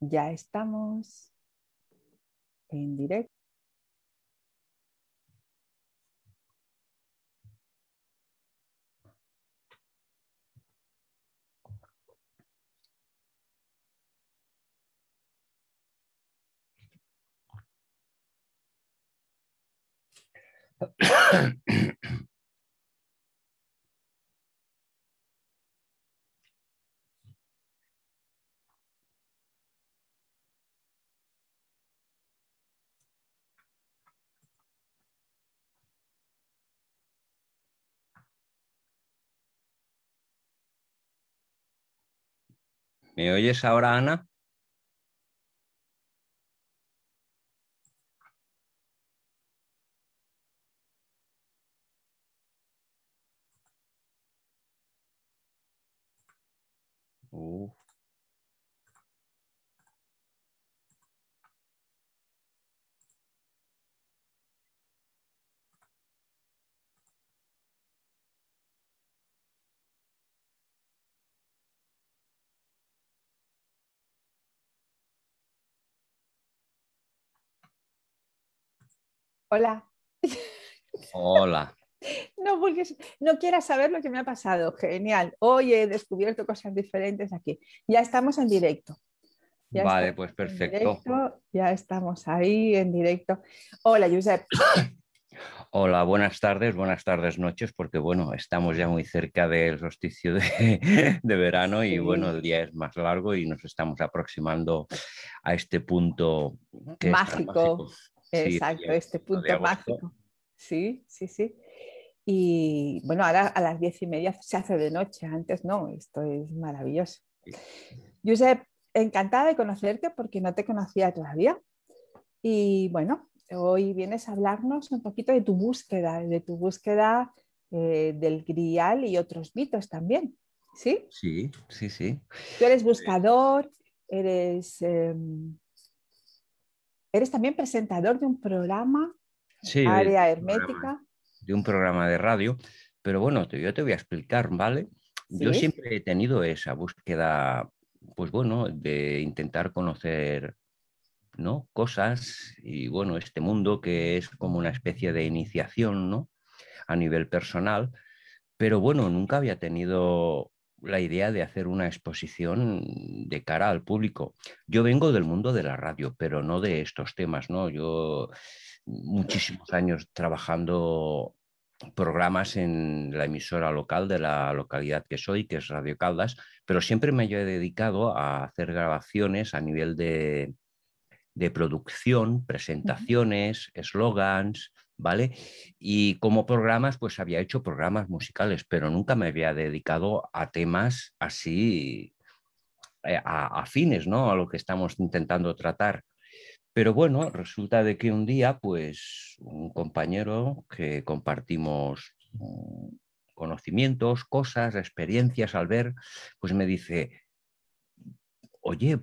Ya estamos en directo. ¿Me oyes ahora, Ana? Hola. Hola. No, porque no quieras saber lo que me ha pasado. Genial. Hoy he descubierto cosas diferentes aquí. Ya estamos en directo. vale, pues perfecto. ya estamos ahí en directo. Hola, Josep. Hola, buenas tardes, buenas tardes, noches, porque bueno, estamos ya muy cerca del solsticio de, verano y bueno, el día es más largo y nos estamos aproximando a este punto mágico. Exacto, este punto mágico. Sí, sí, sí. Y bueno, ahora a las diez y media se hace de noche, antes no, esto es maravilloso. Josep, encantada de conocerte porque no te conocía todavía. Y bueno, hoy vienes a hablarnos un poquito de tu búsqueda, de tu búsqueda eh, del grial y otros mitos también. ¿Sí? Sí, sí, sí. Tú eres buscador, eres em, eres también presentador de un programa, Área Hermética. de un programa de radio, pero bueno, yo te voy a explicar, ¿vale? Yo siempre he tenido esa búsqueda, pues bueno, de intentar conocer ¿no? cosas y bueno, este mundo que es como una especie de iniciación ¿no? a nivel personal, pero bueno, nunca había tenido la idea de hacer una exposición de cara al público. Yo vengo del mundo de la radio, pero no de estos temas, ¿no? Yo muchísimos años trabajando programas en la emisora local de la localidad que soy, que es Radio Caldas, pero siempre me he dedicado a hacer grabaciones a nivel de, de producción, presentaciones, eslogans, ¿vale? Y como programas, pues había hecho programas musicales, pero nunca me había dedicado a temas así eh, afines, ¿no? A lo que estamos intentando tratar. Pero bueno, resulta de que un día, pues un compañero que compartimos mm, conocimientos, cosas, experiencias al ver, pues me dice, oye,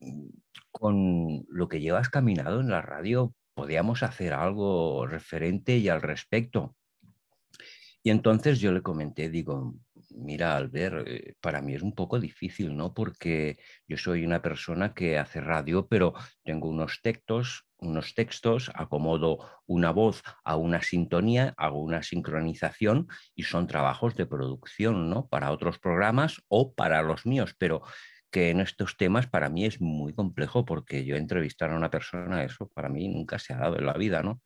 mm, con lo que llevas caminado en la radio, podíamos hacer algo referente y al respecto. Y entonces yo le comenté, digo, mira, Albert, eh, para mí es un poco difícil, ¿no? Porque yo soy una persona que hace radio, pero tengo unos textos, unos textos, acomodo una voz a una sintonía, hago una sincronización y son trabajos de producción, ¿no? Para otros programas o para los míos, pero que en estos temas para mí es muy complejo porque yo entrevistar a una persona, eso para mí nunca se ha dado en la vida, ¿no?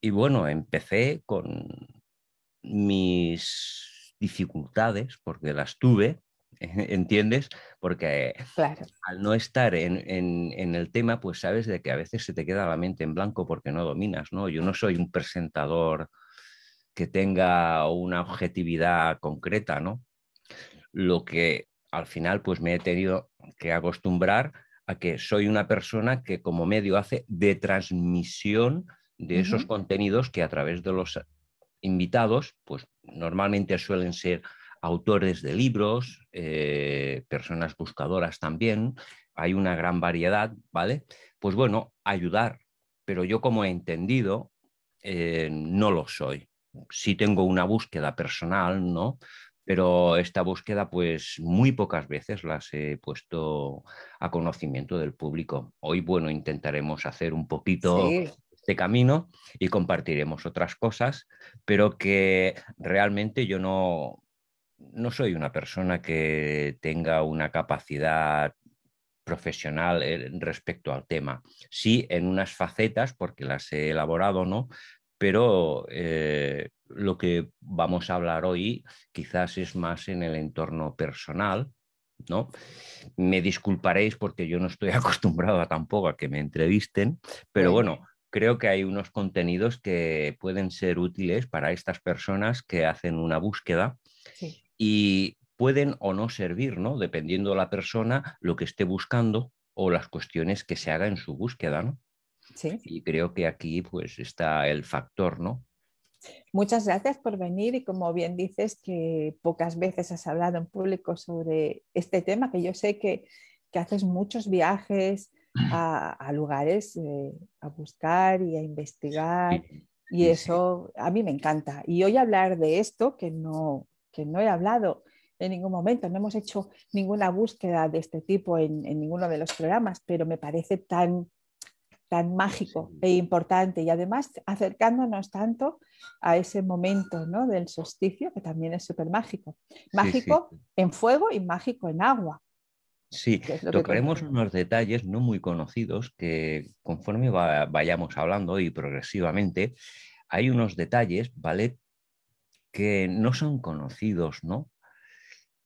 Y bueno, empecé con mis dificultades, porque las tuve, ¿entiendes? Porque al no estar en, el tema, pues sabes de que a veces se te queda la mente en blanco porque no dominas, ¿no? Yo no soy un presentador que tenga una objetividad concreta, ¿no? Lo que al final pues me he tenido que acostumbrar a que soy una persona que como medio hace de transmisión de esos contenidos que a través de los invitados, pues normalmente suelen ser autores de libros, eh, personas buscadoras también, hay una gran variedad, ¿vale? Pues bueno, ayudar, pero yo como he entendido, eh, no lo soy. Sí tengo una búsqueda personal, ¿no? pero esta búsqueda pues muy pocas veces las he puesto a conocimiento del público. Hoy, bueno, intentaremos hacer un poquito... de este camino y compartiremos otras cosas, pero que realmente yo no, no soy una persona que tenga una capacidad profesional eh, respecto al tema. Sí, en unas facetas, porque las he elaborado, ¿no? Pero eh, lo que vamos a hablar hoy quizás es más en el entorno personal, ¿no? Me disculparéis porque yo no estoy acostumbrado tampoco a que me entrevisten, pero bueno, creo que hay unos contenidos que pueden ser útiles para estas personas que hacen una búsqueda y pueden o no servir, ¿no? Dependiendo de la persona, lo que esté buscando o las cuestiones que se haga en su búsqueda, ¿no? Sí. Y creo que aquí pues está el factor, ¿no? Muchas gracias por venir y como bien dices que pocas veces has hablado en público sobre este tema, que yo sé que, que haces muchos viajes a, lugares eh, a buscar y a investigar y eso a mí me encanta. Y hoy hablar de esto que no, que no he hablado en ningún momento, no hemos hecho ninguna búsqueda de este tipo en, en ninguno de los programas, pero me parece tan tan mágico e importante y además acercándonos tanto a ese momento del solsticio que también es súper mágico. Mágico en fuego y mágico en agua. Sí, tocaremos unos detalles no muy conocidos que conforme vayamos hablando y progresivamente, hay unos detalles, ¿vale? Que no son conocidos, ¿no?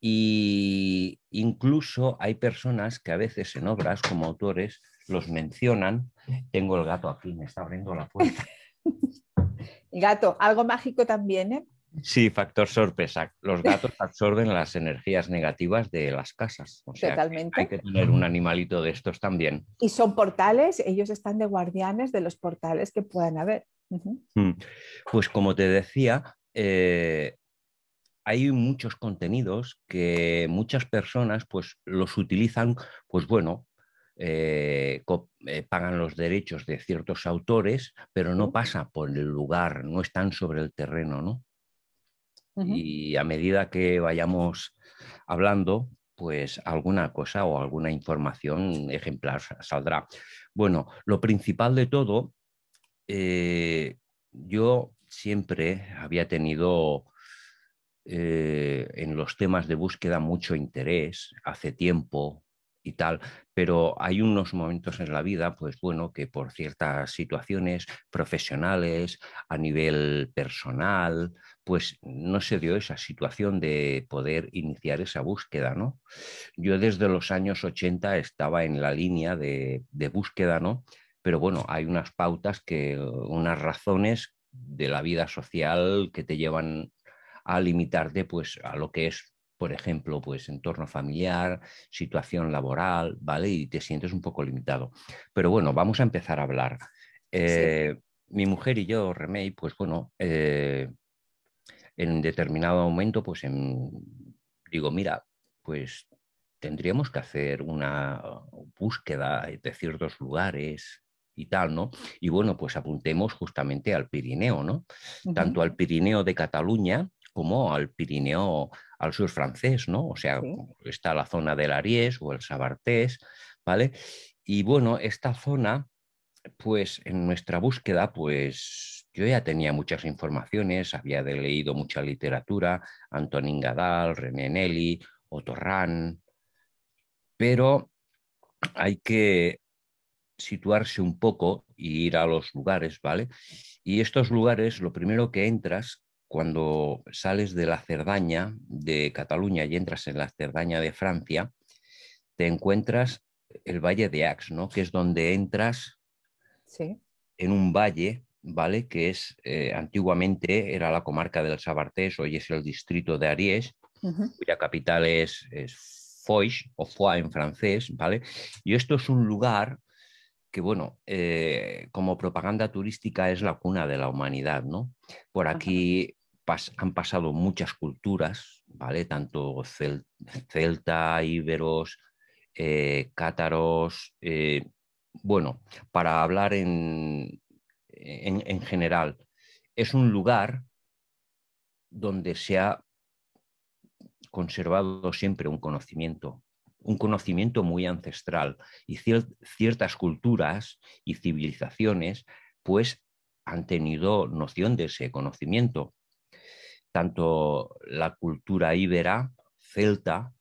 Y incluso hay personas que a veces en obras como autores los mencionan tengo el gato aquí, me está abriendo la puerta. gato, algo mágico también, ¿eh? Sí, factor sorpresa. Los gatos absorben las energías negativas de las casas. Totalmente. hay que tener un animalito de estos también. Y son portales, ellos están de guardianes de los portales que puedan haber. Mm. Pues como te decía, eh, hay muchos contenidos que muchas personas pues los utilizan, pues bueno, eh, eh, pagan los derechos de ciertos autores, pero no pasa por el lugar, no están sobre el terreno, ¿no? Y a medida que vayamos hablando, pues alguna cosa o alguna información ejemplar saldrá. Bueno, lo principal de todo, eh, yo siempre había tenido en los temas de búsqueda mucho interés hace tiempo, y tal, pero hay unos momentos en la vida, pues bueno, que por ciertas situaciones profesionales, a nivel personal, pues no se dio esa situación de poder iniciar esa búsqueda, ¿no? Yo desde los años 80 estaba en la línea de, de búsqueda, ¿no? Pero bueno, hay unas pautas que, unas razones de la vida social que te llevan a limitarte pues a lo que es por ejemplo, pues entorno familiar, situación laboral, ¿vale? Y te sientes un poco limitado. Pero bueno, vamos a empezar a hablar. Eh, mi mujer y yo, Remey, pues bueno, eh, en determinado momento, pues digo, mira, pues tendríamos que hacer una búsqueda de ciertos lugares y tal, ¿no? Y bueno, pues apuntemos justamente al Pirineo, ¿no? Tanto al Pirineo de Cataluña como al Pirineo, al sur francés, ¿no? O sea, está la zona del Aries o el Sabartés, ¿vale? Y bueno, esta zona, pues en nuestra búsqueda, pues yo ya tenía muchas informaciones, había leído mucha literatura, Antonín Gadal, René Nelly, Otorran, pero hay que situarse un poco y ir a los lugares, ¿vale? Y estos lugares, lo primero que entras cuando sales de la Cerdaña de Cataluña y entras en la Cerdaña de Francia, te encuentras el Valle de Ax, Que es donde entras en un valle, ¿vale? Que es, eh, antiguamente era la comarca del Sabartés, hoy es el distrito de Aries, cuya capital es, es Foix o Foix en francés, ¿vale? Y esto es un lugar que bueno, eh, como propaganda turística es la cuna de la humanidad, ¿no? Por aquí han pasado muchas culturas, ¿vale? Tanto celta, íberos, eh, cátaros, eh, bueno, para hablar en general, es un lugar donde se ha conservado siempre un conocimiento un conocimiento muy ancestral y ciertas culturas y civilizaciones pues han tenido noción de ese conocimiento. Tanto la cultura íbera, celta,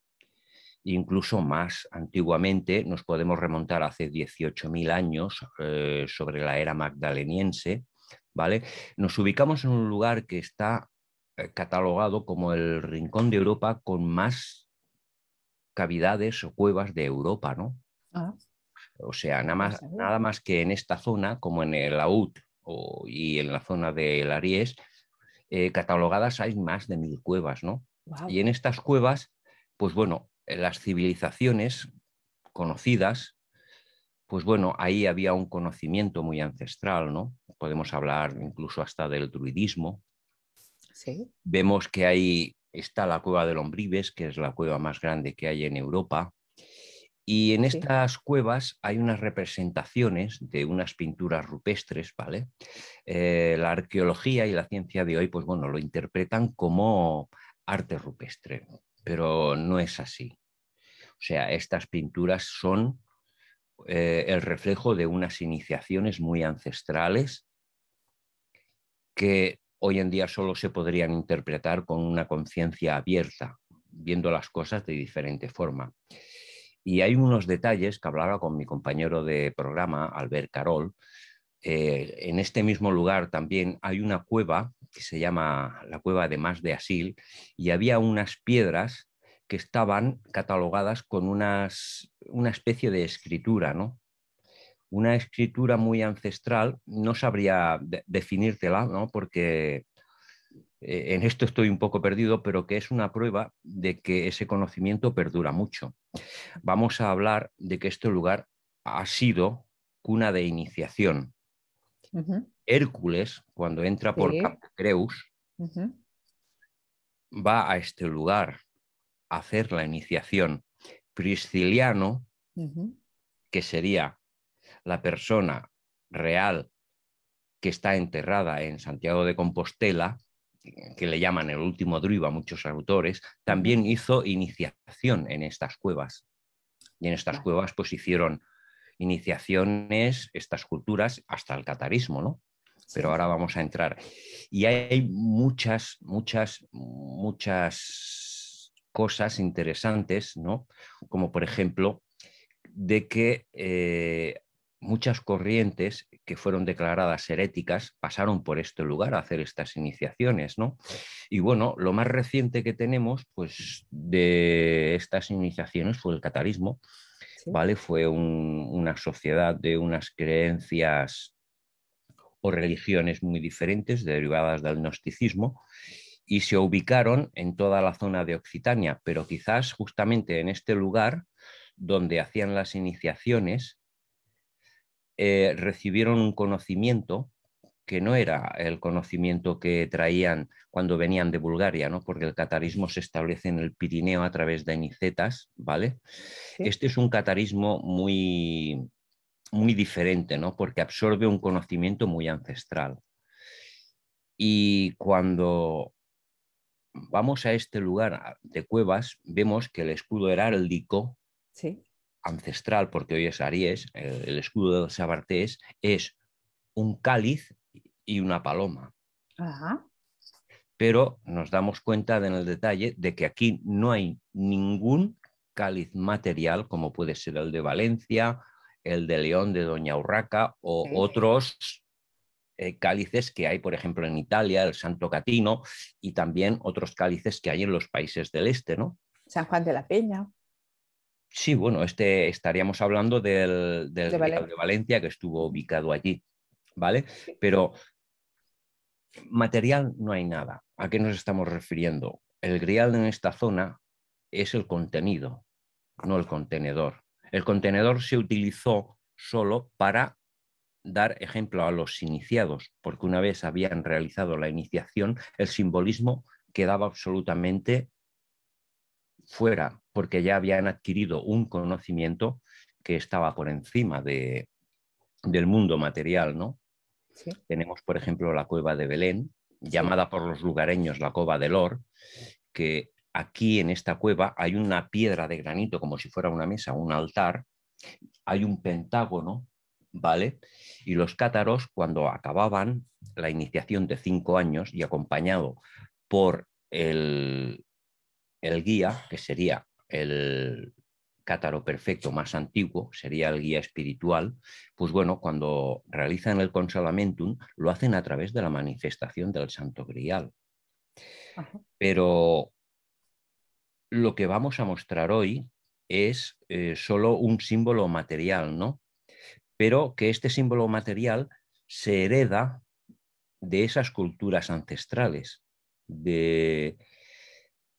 incluso más antiguamente, nos podemos remontar hace 18.000 años eh, sobre la era magdaleniense, ¿vale? Nos ubicamos en un lugar que está eh, catalogado como el rincón de Europa con más cavidades o cuevas de Europa, ¿no? Ah. O sea, nada más, nada más que en esta zona, como en el Aut y en la zona del Aries, eh, catalogadas hay más de mil cuevas, ¿no? Y en estas cuevas, pues bueno, las civilizaciones conocidas, pues bueno, ahí había un conocimiento muy ancestral, ¿no? Podemos hablar incluso hasta del druidismo. Sí. Vemos que hay está la cueva de Lombrives, que es la cueva más grande que hay en Europa. Y en estas cuevas hay unas representaciones de unas pinturas rupestres, ¿vale? Eh, la arqueología y la ciencia de hoy, pues bueno, lo interpretan como arte rupestre, pero no es así. O sea, estas pinturas son eh, el reflejo de unas iniciaciones muy ancestrales que hoy en día solo se podrían interpretar con una conciencia abierta, viendo las cosas de diferente forma. Y hay unos detalles que hablaba con mi compañero de programa, Albert Carol. Eh, en este mismo lugar también hay una cueva que se llama la cueva de Más de Asil y había unas piedras que estaban catalogadas con unas, una especie de escritura, ¿no? una escritura muy ancestral, no sabría definírtela, porque eh, en esto estoy un poco perdido, pero que es una prueba de que ese conocimiento perdura mucho. Vamos a hablar de que este lugar ha sido cuna de iniciación. Hércules, cuando entra por Capcreus, va a este lugar a hacer la iniciación. Prisciliano, que sería la persona real que está enterrada en Santiago de Compostela, que le llaman el último druida muchos autores, también hizo iniciación en estas cuevas. Y en estas cuevas pues hicieron iniciaciones, estas culturas, hasta el catarismo, ¿no? Pero ahora vamos a entrar. Y hay muchas, muchas, muchas cosas interesantes, ¿no? Como por ejemplo, de que eh, muchas corrientes que fueron declaradas heréticas pasaron por este lugar a hacer estas iniciaciones, ¿no? Y bueno, lo más reciente que tenemos, pues, de estas iniciaciones fue el catarismo, ¿vale? Fue una sociedad de unas creencias o religiones muy diferentes, derivadas del gnosticismo, y se ubicaron en toda la zona de Occitania, pero quizás justamente en este lugar donde hacían las iniciaciones, eh, recibieron un conocimiento que no era el conocimiento que traían cuando venían de Bulgaria, ¿no? porque el catarismo se establece en el Pirineo a través de enicetas, ¿vale? Este es un catarismo muy, muy diferente, ¿no? porque absorbe un conocimiento muy ancestral. Y cuando vamos a este lugar de cuevas, vemos que el escudo heráldico sí ancestral, porque hoy es Aries, el, escudo de Sabartés es un cáliz y una paloma. Pero nos damos cuenta en el detalle de que aquí no hay ningún cáliz material, como puede ser el de Valencia, el de León de Doña Urraca o otros eh, cálices que hay, por ejemplo, en Italia, el Santo Catino, y también otros cálices que hay en los países del este, ¿no? San Juan de la Peña. Sí, bueno, este, estaríamos hablando del, Grial de, Valencia. de, Valencia. que estuvo ubicado allí, ¿vale? Pero material no hay nada. ¿A qué nos estamos refiriendo? El grial en esta zona es el contenido, no el contenedor. El contenedor se utilizó solo para dar ejemplo a los iniciados, porque una vez habían realizado la iniciación, el simbolismo quedaba absolutamente fuera, porque ya habían adquirido un conocimiento que estaba por encima de, del mundo material, ¿no? Tenemos, por ejemplo, la cueva de Belén, llamada por los lugareños la cueva del Or, que aquí en esta cueva hay una piedra de granito como si fuera una mesa, un altar, hay un pentágono, ¿vale? Y los cátaros, cuando acababan la iniciación de cinco años y acompañado por el, el guía, que sería el cátaro perfecto más antiguo, sería el guía espiritual, pues bueno, cuando realizan el consolamentum lo hacen a través de la manifestación del santo grial. Pero lo que vamos a mostrar hoy es eh, solo un símbolo material, ¿no? Pero que este símbolo material se hereda de esas culturas ancestrales, de,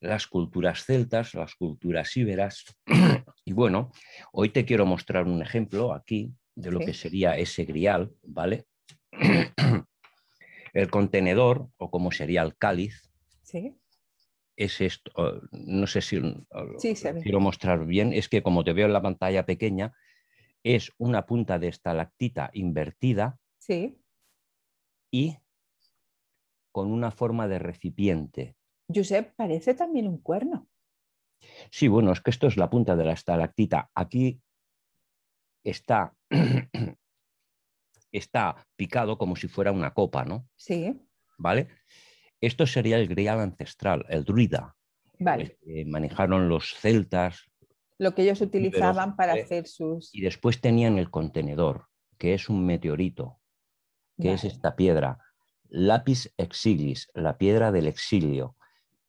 las culturas celtas, las culturas íberas. y bueno, hoy te quiero mostrar un ejemplo aquí de lo que sería ese grial, ¿vale? el contenedor, o como sería el cáliz, ¿Sí? es esto, oh, no sé si oh, lo quiero mostrar bien, es que como te veo en la pantalla pequeña, es una punta de estalactita invertida sí. y con una forma de recipiente. Josep, parece también un cuerno. Sí, bueno, es que esto es la punta de la estalactita. Aquí está, está picado como si fuera una copa, ¿no? Sí. ¿Vale? Esto sería el grial ancestral, el druida. Vale. Eh, eh, manejaron los celtas. Lo que ellos utilizaban para hacer sus... Y después tenían el contenedor, que es un meteorito, que es esta piedra. Lapis exilis, la piedra del exilio.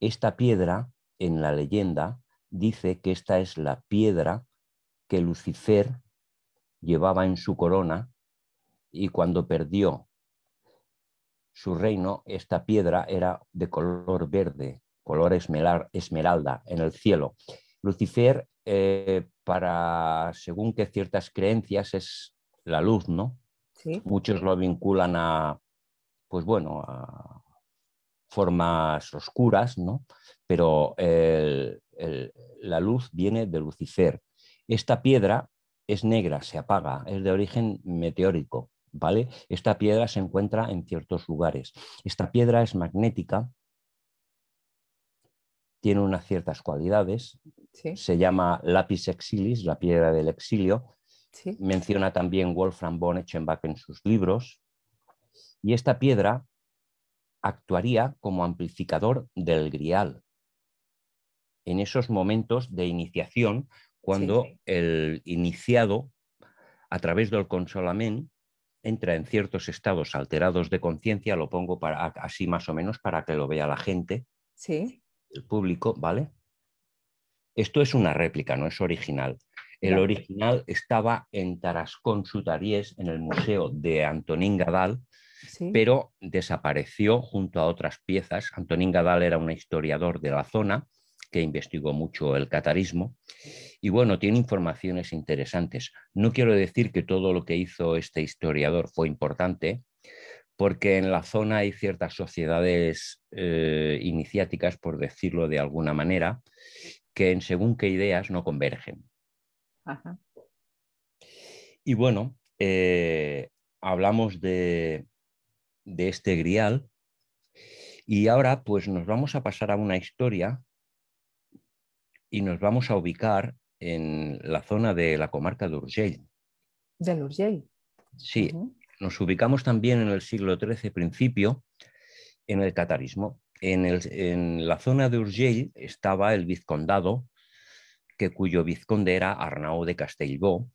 Esta piedra, en la leyenda, dice que esta es la piedra que Lucifer llevaba en su corona y cuando perdió su reino, esta piedra era de color verde, color esmeralda en el cielo. Lucifer, eh, para según que ciertas creencias, es la luz, ¿no? ¿Sí? Muchos lo vinculan a, pues bueno, a, formas oscuras, ¿no? pero la luz viene de Lucifer. Esta piedra es negra, se apaga, es de origen meteórico. ¿Vale? Esta piedra se encuentra en ciertos lugares. Esta piedra es magnética, tiene unas ciertas cualidades, se llama lápiz exilis, la piedra del exilio, menciona también Wolfram von Echenbach en sus libros, y esta piedra actuaría como amplificador del grial en esos momentos de iniciación, cuando el iniciado, a través del consolamen entra en ciertos estados alterados de conciencia, lo pongo para, así más o menos para que lo vea la gente, sí. el público, ¿vale? Esto es una réplica, no es original. El original estaba en Tarascón Sutaries, en el Museo de Antonín Gadal, pero desapareció junto a otras piezas. Antonín Gadal era un historiador de la zona que investigó mucho el catarismo y bueno, tiene informaciones interesantes. No quiero decir que todo lo que hizo este historiador fue importante, porque en la zona hay ciertas sociedades eh, iniciáticas, por decirlo de alguna manera, que en según qué ideas no convergen. Y bueno, eh, hablamos de, de este grial. Y ahora pues nos vamos a pasar a una historia y nos vamos a ubicar en la zona de la comarca de Urgell. ¿De Urgell? Sí, nos ubicamos también en el siglo XIII principio en el catarismo. En, en la zona de Urgell estaba el vizcondado, que cuyo vizconde era Arnau de Castellbó,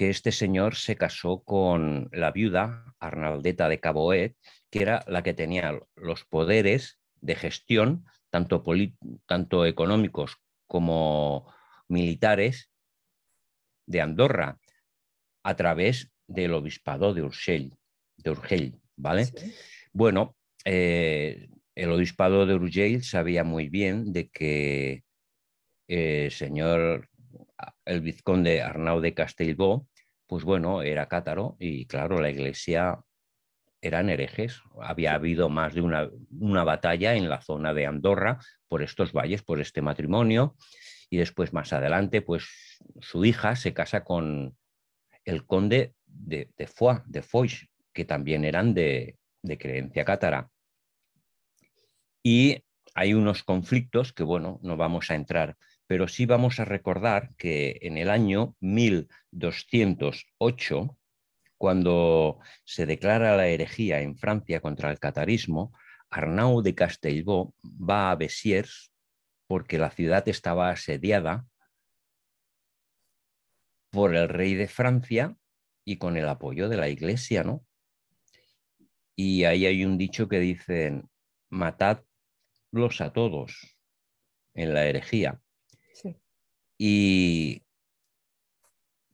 que este señor se casó con la viuda Arnaldeta de Caboet, que era la que tenía los poderes de gestión, tanto, tanto económicos como militares, de Andorra, a través del obispado de Urgell. De Urgell ¿vale? Bueno, eh, el obispado de Urgell sabía muy bien de que el eh, señor el vizconde Arnau de Castelbó, pues bueno, era cátaro y claro, la iglesia eran herejes. Había habido más de una, batalla en la zona de Andorra por estos valles, por este matrimonio. Y después, más adelante, pues su hija se casa con el conde de, Foix, de que también eran de, de creencia cátara. Y hay unos conflictos que, bueno, no vamos a entrar pero sí vamos a recordar que en el año 1208, cuando se declara la herejía en Francia contra el catarismo, Arnaud de Castellbó va a Besiers porque la ciudad estaba asediada por el rey de Francia y con el apoyo de la iglesia, ¿no? Y ahí hay un dicho que dicen, matadlos a todos en la herejía. Y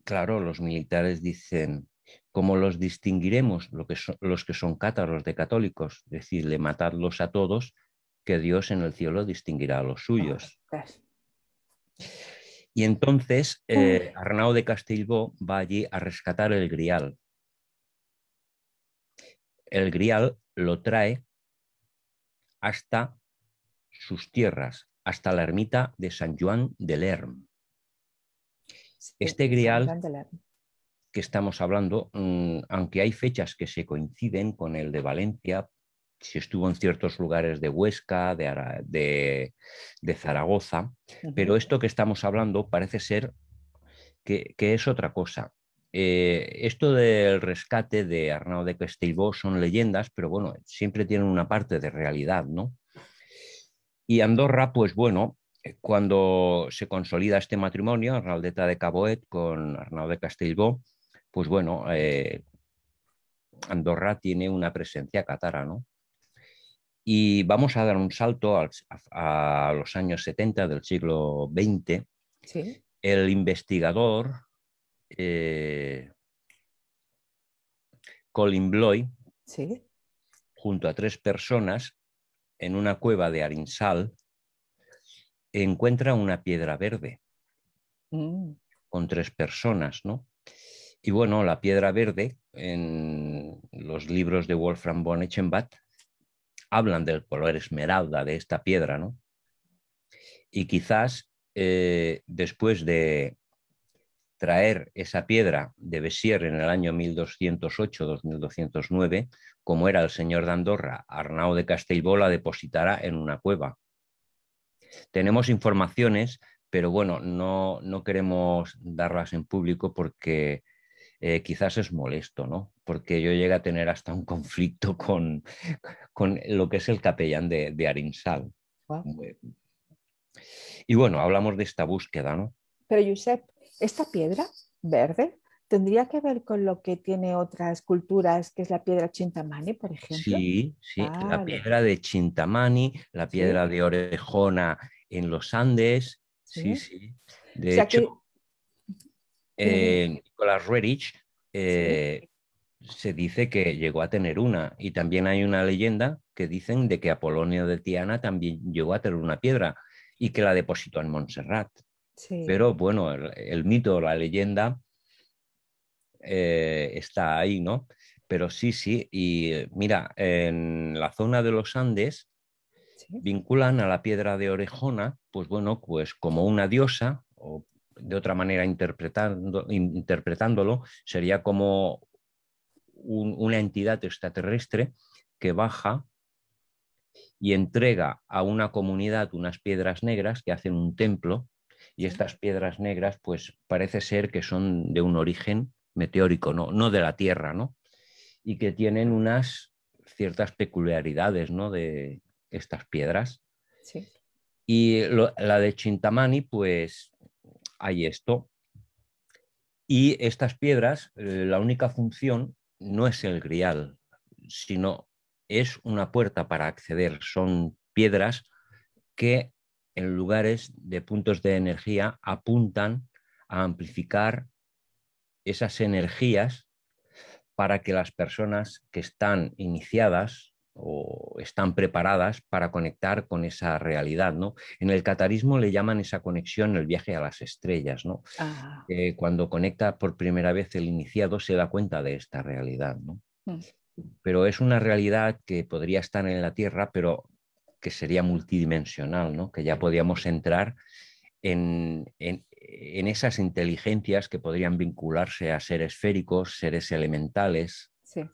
claro, los militares dicen, ¿cómo los distinguiremos los que son cátaros de católicos? Decirle, matadlos a todos, que Dios en el cielo distinguirá a los suyos. Ah, y entonces eh, de Castilbó va allí a rescatar el grial. El grial lo trae hasta sus tierras, hasta la ermita de San Juan de Lerm. este grial que estamos hablando, mm, aunque hay fechas que se coinciden con el de Valencia, si estuvo en ciertos lugares de Huesca, de, de, Zaragoza, pero esto que estamos hablando parece ser que, es otra cosa. Eh, esto del rescate de Arnaud de Castellbó son leyendas, pero bueno, siempre tienen una parte de realidad, ¿no? Y Andorra, pues bueno, eh, cuando se consolida este matrimonio, Arnaldeta de Caboet con Arnau de Castellbó, pues bueno, eh, Andorra tiene una presencia catara, ¿no? Y vamos a dar un salto a, los años 70 del siglo XX. ¿Sí? El investigador eh, Colin Bloy, junto a tres personas, en una cueva de Arinsal, encuentra una piedra verde mm. con tres personas, ¿no? Y bueno, la piedra verde en los libros de Wolfram von Eschenbach hablan del color esmeralda de esta piedra, ¿no? Y quizás eh, después de, traer esa piedra de Besier en el año 1208-2209, como era el señor de Andorra, Arnau de Castellbó la depositará en una cueva. Tenemos informaciones, pero bueno, no, no queremos darlas en público porque eh, quizás es molesto, ¿no? Porque yo llegué a tener hasta un conflicto con, con lo que es el capellán de, Arinsal. Y bueno, hablamos de esta búsqueda, ¿no? Pero Josep, esta piedra verde tendría que ver con lo que tiene otras culturas, que es la piedra Chintamani, por ejemplo. Sí, sí, la piedra de Chintamani, la piedra de Orejona en los Andes. Sí, sí. De hecho, eh, Nicolás Ruerich eh, se dice que llegó a tener una. Y también hay una leyenda que dicen de que Apolonio de Tiana también llegó a tener una piedra y que la depositó en Montserrat. Pero bueno, el, mito, la leyenda eh, está ahí, ¿no? Pero sí, sí, y eh, mira, en la zona de los Andes vinculan a la piedra de Orejona, pues bueno, pues como una diosa, o de otra manera interpretando, interpretándolo, sería como una entidad extraterrestre que baja y entrega a una comunidad unas piedras negras que hacen un templo y estas piedras negras, pues parece ser que son de un origen meteórico, no, no de la Tierra, ¿no? Y que tienen unas ciertas peculiaridades, ¿no? De estas piedras. Sí. Y la de Chintamani, pues hay esto. Y estas piedras, eh, la única función no es el grial, sino es una puerta para acceder. Son piedras que en lugares de puntos de energía apuntan a amplificar esas energías para que las personas que están iniciadas o están preparadas para conectar con esa realidad, ¿no? En el catarismo le llaman esa conexión el viaje a las estrellas, ah. cuando conecta por primera vez el iniciado se da cuenta de esta realidad, mm. Pero es una realidad que podría estar en la Tierra, pero que sería multidimensional, ¿no? que ya podíamos entrar en, esas inteligencias que podrían vincularse a seres esféricos, seres elementales. Sí,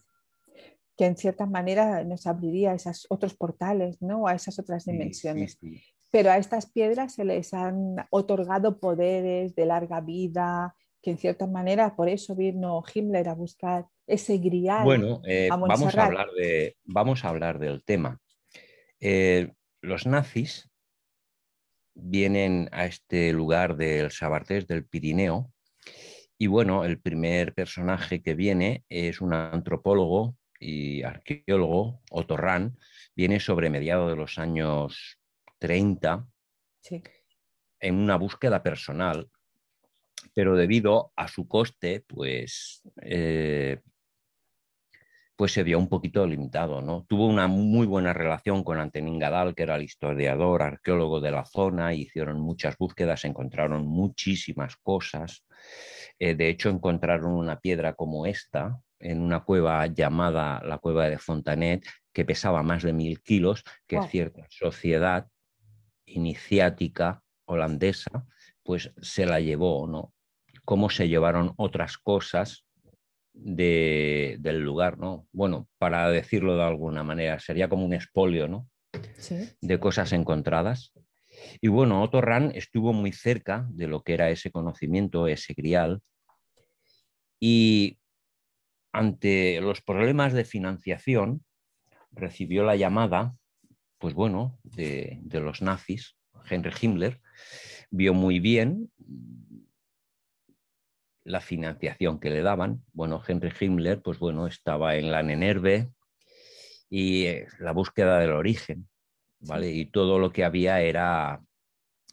que en cierta manera nos abriría a esos otros portales, ¿no? a esas otras dimensiones. Pero a estas piedras se les han otorgado poderes de larga vida, que en cierta manera por eso vino Himmler a buscar ese grial. Bueno, eh, vamos, a hablar de, vamos a hablar del tema. Eh, los nazis vienen a este lugar del Sabartés del Pirineo y bueno, el primer personaje que viene es un antropólogo y arqueólogo, Otto viene sobre mediados de los años 30 en una búsqueda personal, pero debido a su coste, pues eh, pues se vio un poquito limitado. ¿no? Tuvo una muy buena relación con Antenín Gadal, que era el historiador, arqueólogo de la zona, hicieron muchas búsquedas, encontraron muchísimas cosas. Eh, de hecho, encontraron una piedra como esta en una cueva llamada la cueva de Fontanet, que pesaba más de mil kilos, que cierta sociedad iniciática holandesa, pues se la llevó, ¿no? Cómo se llevaron otras cosas de, del lugar, ¿no? Bueno, para decirlo de alguna manera, sería como un espolio, ¿no? Sí. De cosas encontradas. Y bueno, Otto Rahn estuvo muy cerca de lo que era ese conocimiento, ese grial, y ante los problemas de financiación recibió la llamada, pues bueno, de, de los nazis. Henry Himmler vio muy bien la financiación que le daban. Bueno, Henry Himmler, pues bueno, estaba en la Nenerve y eh, la búsqueda del origen, ¿vale? Y todo lo que había era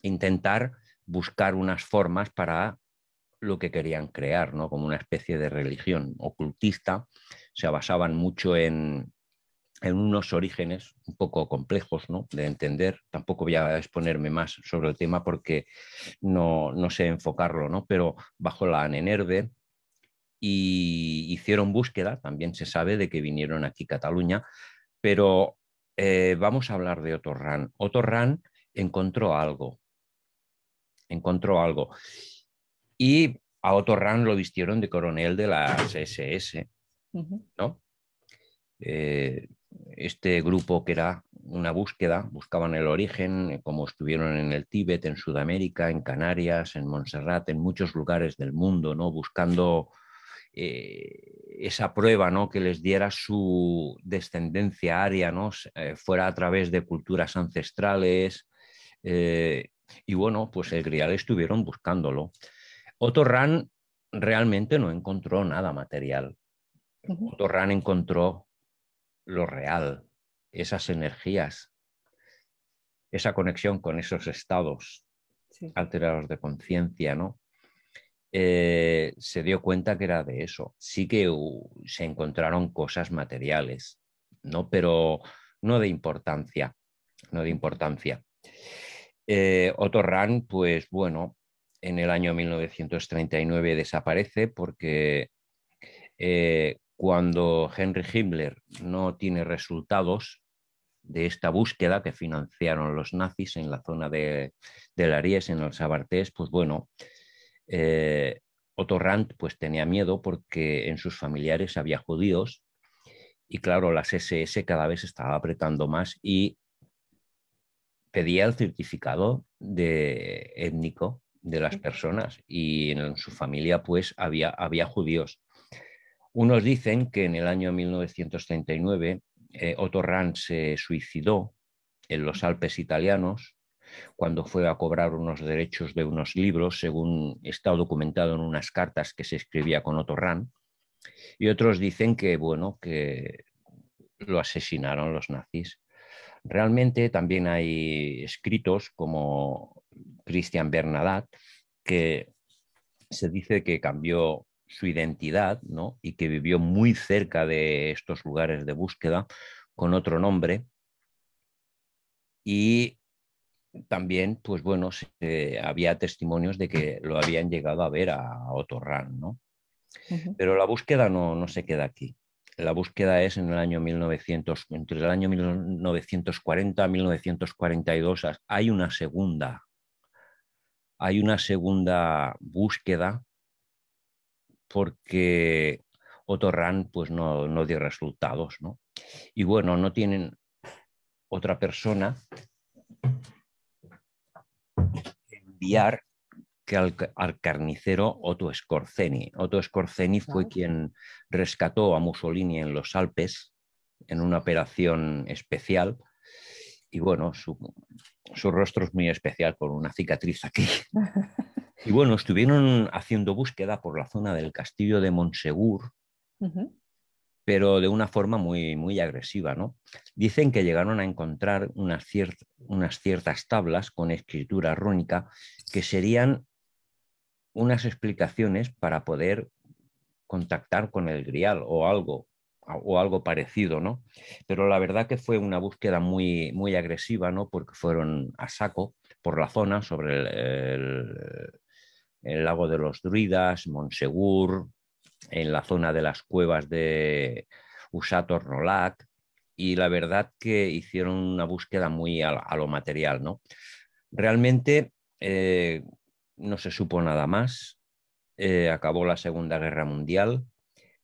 intentar buscar unas formas para lo que querían crear, ¿no? Como una especie de religión ocultista. Se basaban mucho en, en unos orígenes un poco complejos de entender. Tampoco voy a exponerme más sobre el tema porque no, sé enfocarlo, ¿no? pero bajo la ANENERVE y hicieron búsqueda, también se sabe de que vinieron aquí a Cataluña, pero eh, vamos a hablar de Otorran. Otorran encontró algo, encontró algo. Y a Otorran lo vistieron de coronel de la SS, ¿no? Eh, este grupo que era una búsqueda, buscaban el origen, eh, como estuvieron en el Tíbet, en Sudamérica, en Canarias, en Montserrat, en muchos lugares del mundo, ¿no? buscando eh, esa prueba ¿no? que les diera su descendencia aria, ¿no? Eh, fuera a través de culturas ancestrales. y bueno, pues el Grial estuvieron buscándolo. Otto realmente no encontró nada material. Otto encontró lo real, esas energías, esa conexión con esos estados alterados de conciencia, ¿no? Eh, se dio cuenta que era de eso. Sí que se encontraron cosas materiales, ¿no? Pero no de importancia, no de importancia. Eh, Otto pues bueno, en el año 1939 desaparece porque eh, cuando Henry Himmler no tiene resultados de esta búsqueda que financiaron los nazis en la zona de, del en el Sabartés, pues bueno, eh, Otto Rand pues tenía miedo porque en sus familiares había judíos y claro, las SS cada vez estaba apretando más y pedía el certificado étnico de las personas y en su familia pues había judíos. Unos dicen que en el año 1939 eh, Otto Rahn se suicidó en los Alpes italianos cuando fue a cobrar unos derechos de unos libros, según está documentado en unas cartas que se escribía con Otto Rahn. Y otros dicen que, bueno, que lo asesinaron los nazis. Realmente también hay escritos como Cristian Bernadat, que se dice que cambió su identidad, ¿no? Y que vivió muy cerca de estos lugares de búsqueda con otro nombre. Y también, pues bueno, había testimonios de que lo habían llegado a ver a Otorran, ¿no? Pero la búsqueda no, no se queda aquí. La búsqueda es en el año 1900, entre el año 1940 y 1942 hay una segunda, hay una segunda búsqueda porque Otorran pues no, no dio resultados, ¿no? Y bueno, no tienen otra persona que enviar que al, carnicero Otto Scorzeni. Otto Scorzeni fue quien rescató a Mussolini en los Alpes en una operación especial. Y bueno, su, su rostro es muy especial con una cicatriz aquí. Y bueno, estuvieron haciendo búsqueda por la zona del castillo de Monsegur, pero de una forma muy, muy agresiva, ¿no? Dicen que llegaron a encontrar unas, ciertas tablas con escritura rónica que serían unas explicaciones para poder contactar con el grial o algo o algo parecido, ¿no? Pero la verdad que fue una búsqueda muy, muy agresiva, ¿no? Porque fueron a saco por la zona sobre el, el lago de los druidas, Monsegur, en la zona de las cuevas de Usator-Rolac y la verdad que hicieron una búsqueda muy a, lo material, ¿no? Realmente eh, no se supo nada más. Eh, acabó la Segunda Guerra Mundial.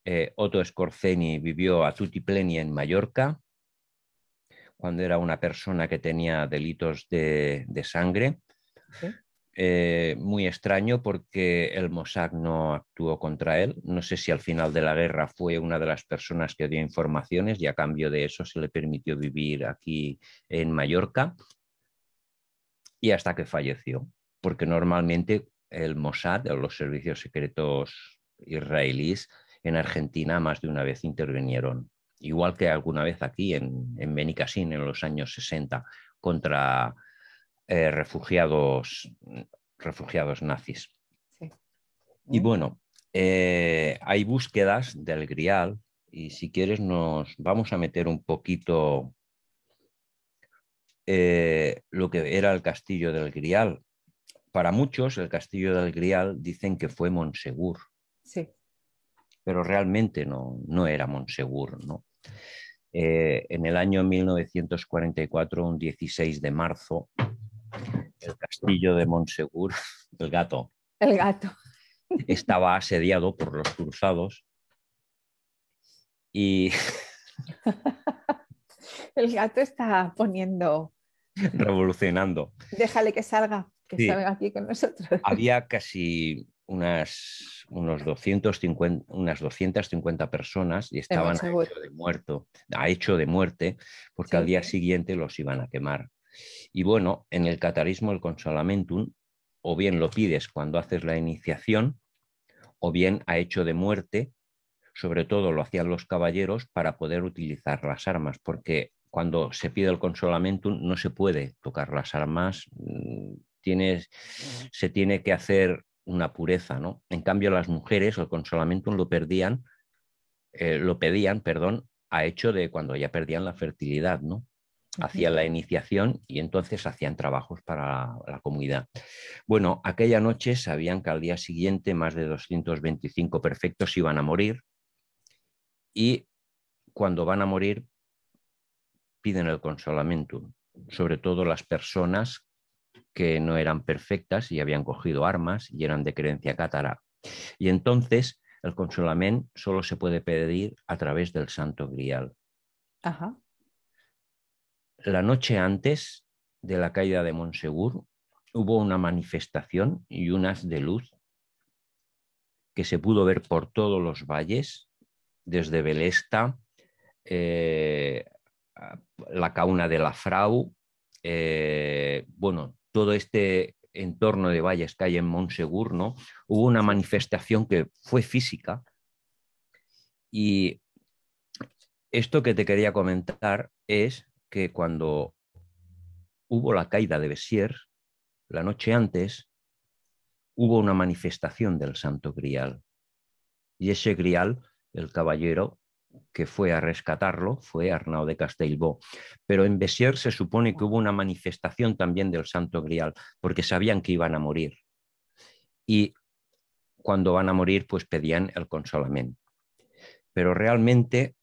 Eh, Otto Scorzeni vivió a Tutipleni en Mallorca, cuando era una persona que tenía delitos de, de sangre. Eh, muy extraño porque el Mossad no actuó contra él. No sé si al final de la guerra fue una de las personas que dio informaciones y a cambio de eso se le permitió vivir aquí en Mallorca y hasta que falleció, porque normalmente el Mossad o los servicios secretos israelíes en Argentina más de una vez intervinieron, igual que alguna vez aquí en, en en los años 60 contra eh, refugiados, refugiados nazis. Y bueno, eh, hay búsquedas del Grial y si quieres nos vamos a meter un poquito eh, lo que era el castillo del Grial. Para muchos el castillo del Grial dicen que fue Monsegur. Sí. Pero realmente no, no era Monsegur, ¿no? en el año 1944, un 16 de marzo, el castillo de Monsegur, el gato. El gato. Estaba asediado por los cruzados y... El gato está poniendo... Revolucionando. Déjale que salga, que aquí con nosotros. Había casi unas, unos 250, unas 250 personas y estaban a hecho de muerto, hecho de muerte, porque al día siguiente los iban a quemar. Y bueno, en el catarismo el consolamentum, o bien lo pides cuando haces la iniciación, o bien ha hecho de muerte, sobre todo lo hacían los caballeros para poder utilizar las armas, porque cuando se pide el consolamentum no se puede tocar las armas, mm, se tiene que hacer una pureza, ¿no? En cambio las mujeres el consolamentum lo perdían, eh, lo pedían, perdón, a hecho de cuando ya perdían la fertilidad, ¿no? hacían la iniciación y entonces hacían trabajos para la, comunidad. Bueno, aquella noche sabían que al día siguiente más de 225 perfectos iban a morir y cuando van a morir piden el consolamento, sobre todo las personas que no eran perfectas y habían cogido armas y eran de creencia cátara. Y entonces el consolamento solo se puede pedir a través del santo grial. Ajá la noche antes de la caída de Monsegur hubo una manifestación y unas de luz que se pudo ver por todos los valles, desde Belesta, eh, la Cauna de la Frau, eh, bueno, todo este entorno de valles que hay en Monsegur, ¿no? Hubo una manifestación que fue física y esto que te quería comentar es cuando hubo la caída de bessier la noche antes, hubo una manifestación del Santo Grial. Y ese Grial, el caballero que fue a rescatarlo, fue Arnaud de Castelbó. Pero en Bessier se supone que hubo una manifestación también del Santo Grial, porque sabían que iban a morir. Y cuando van a morir, pues pedían el consolamiento. Pero realmente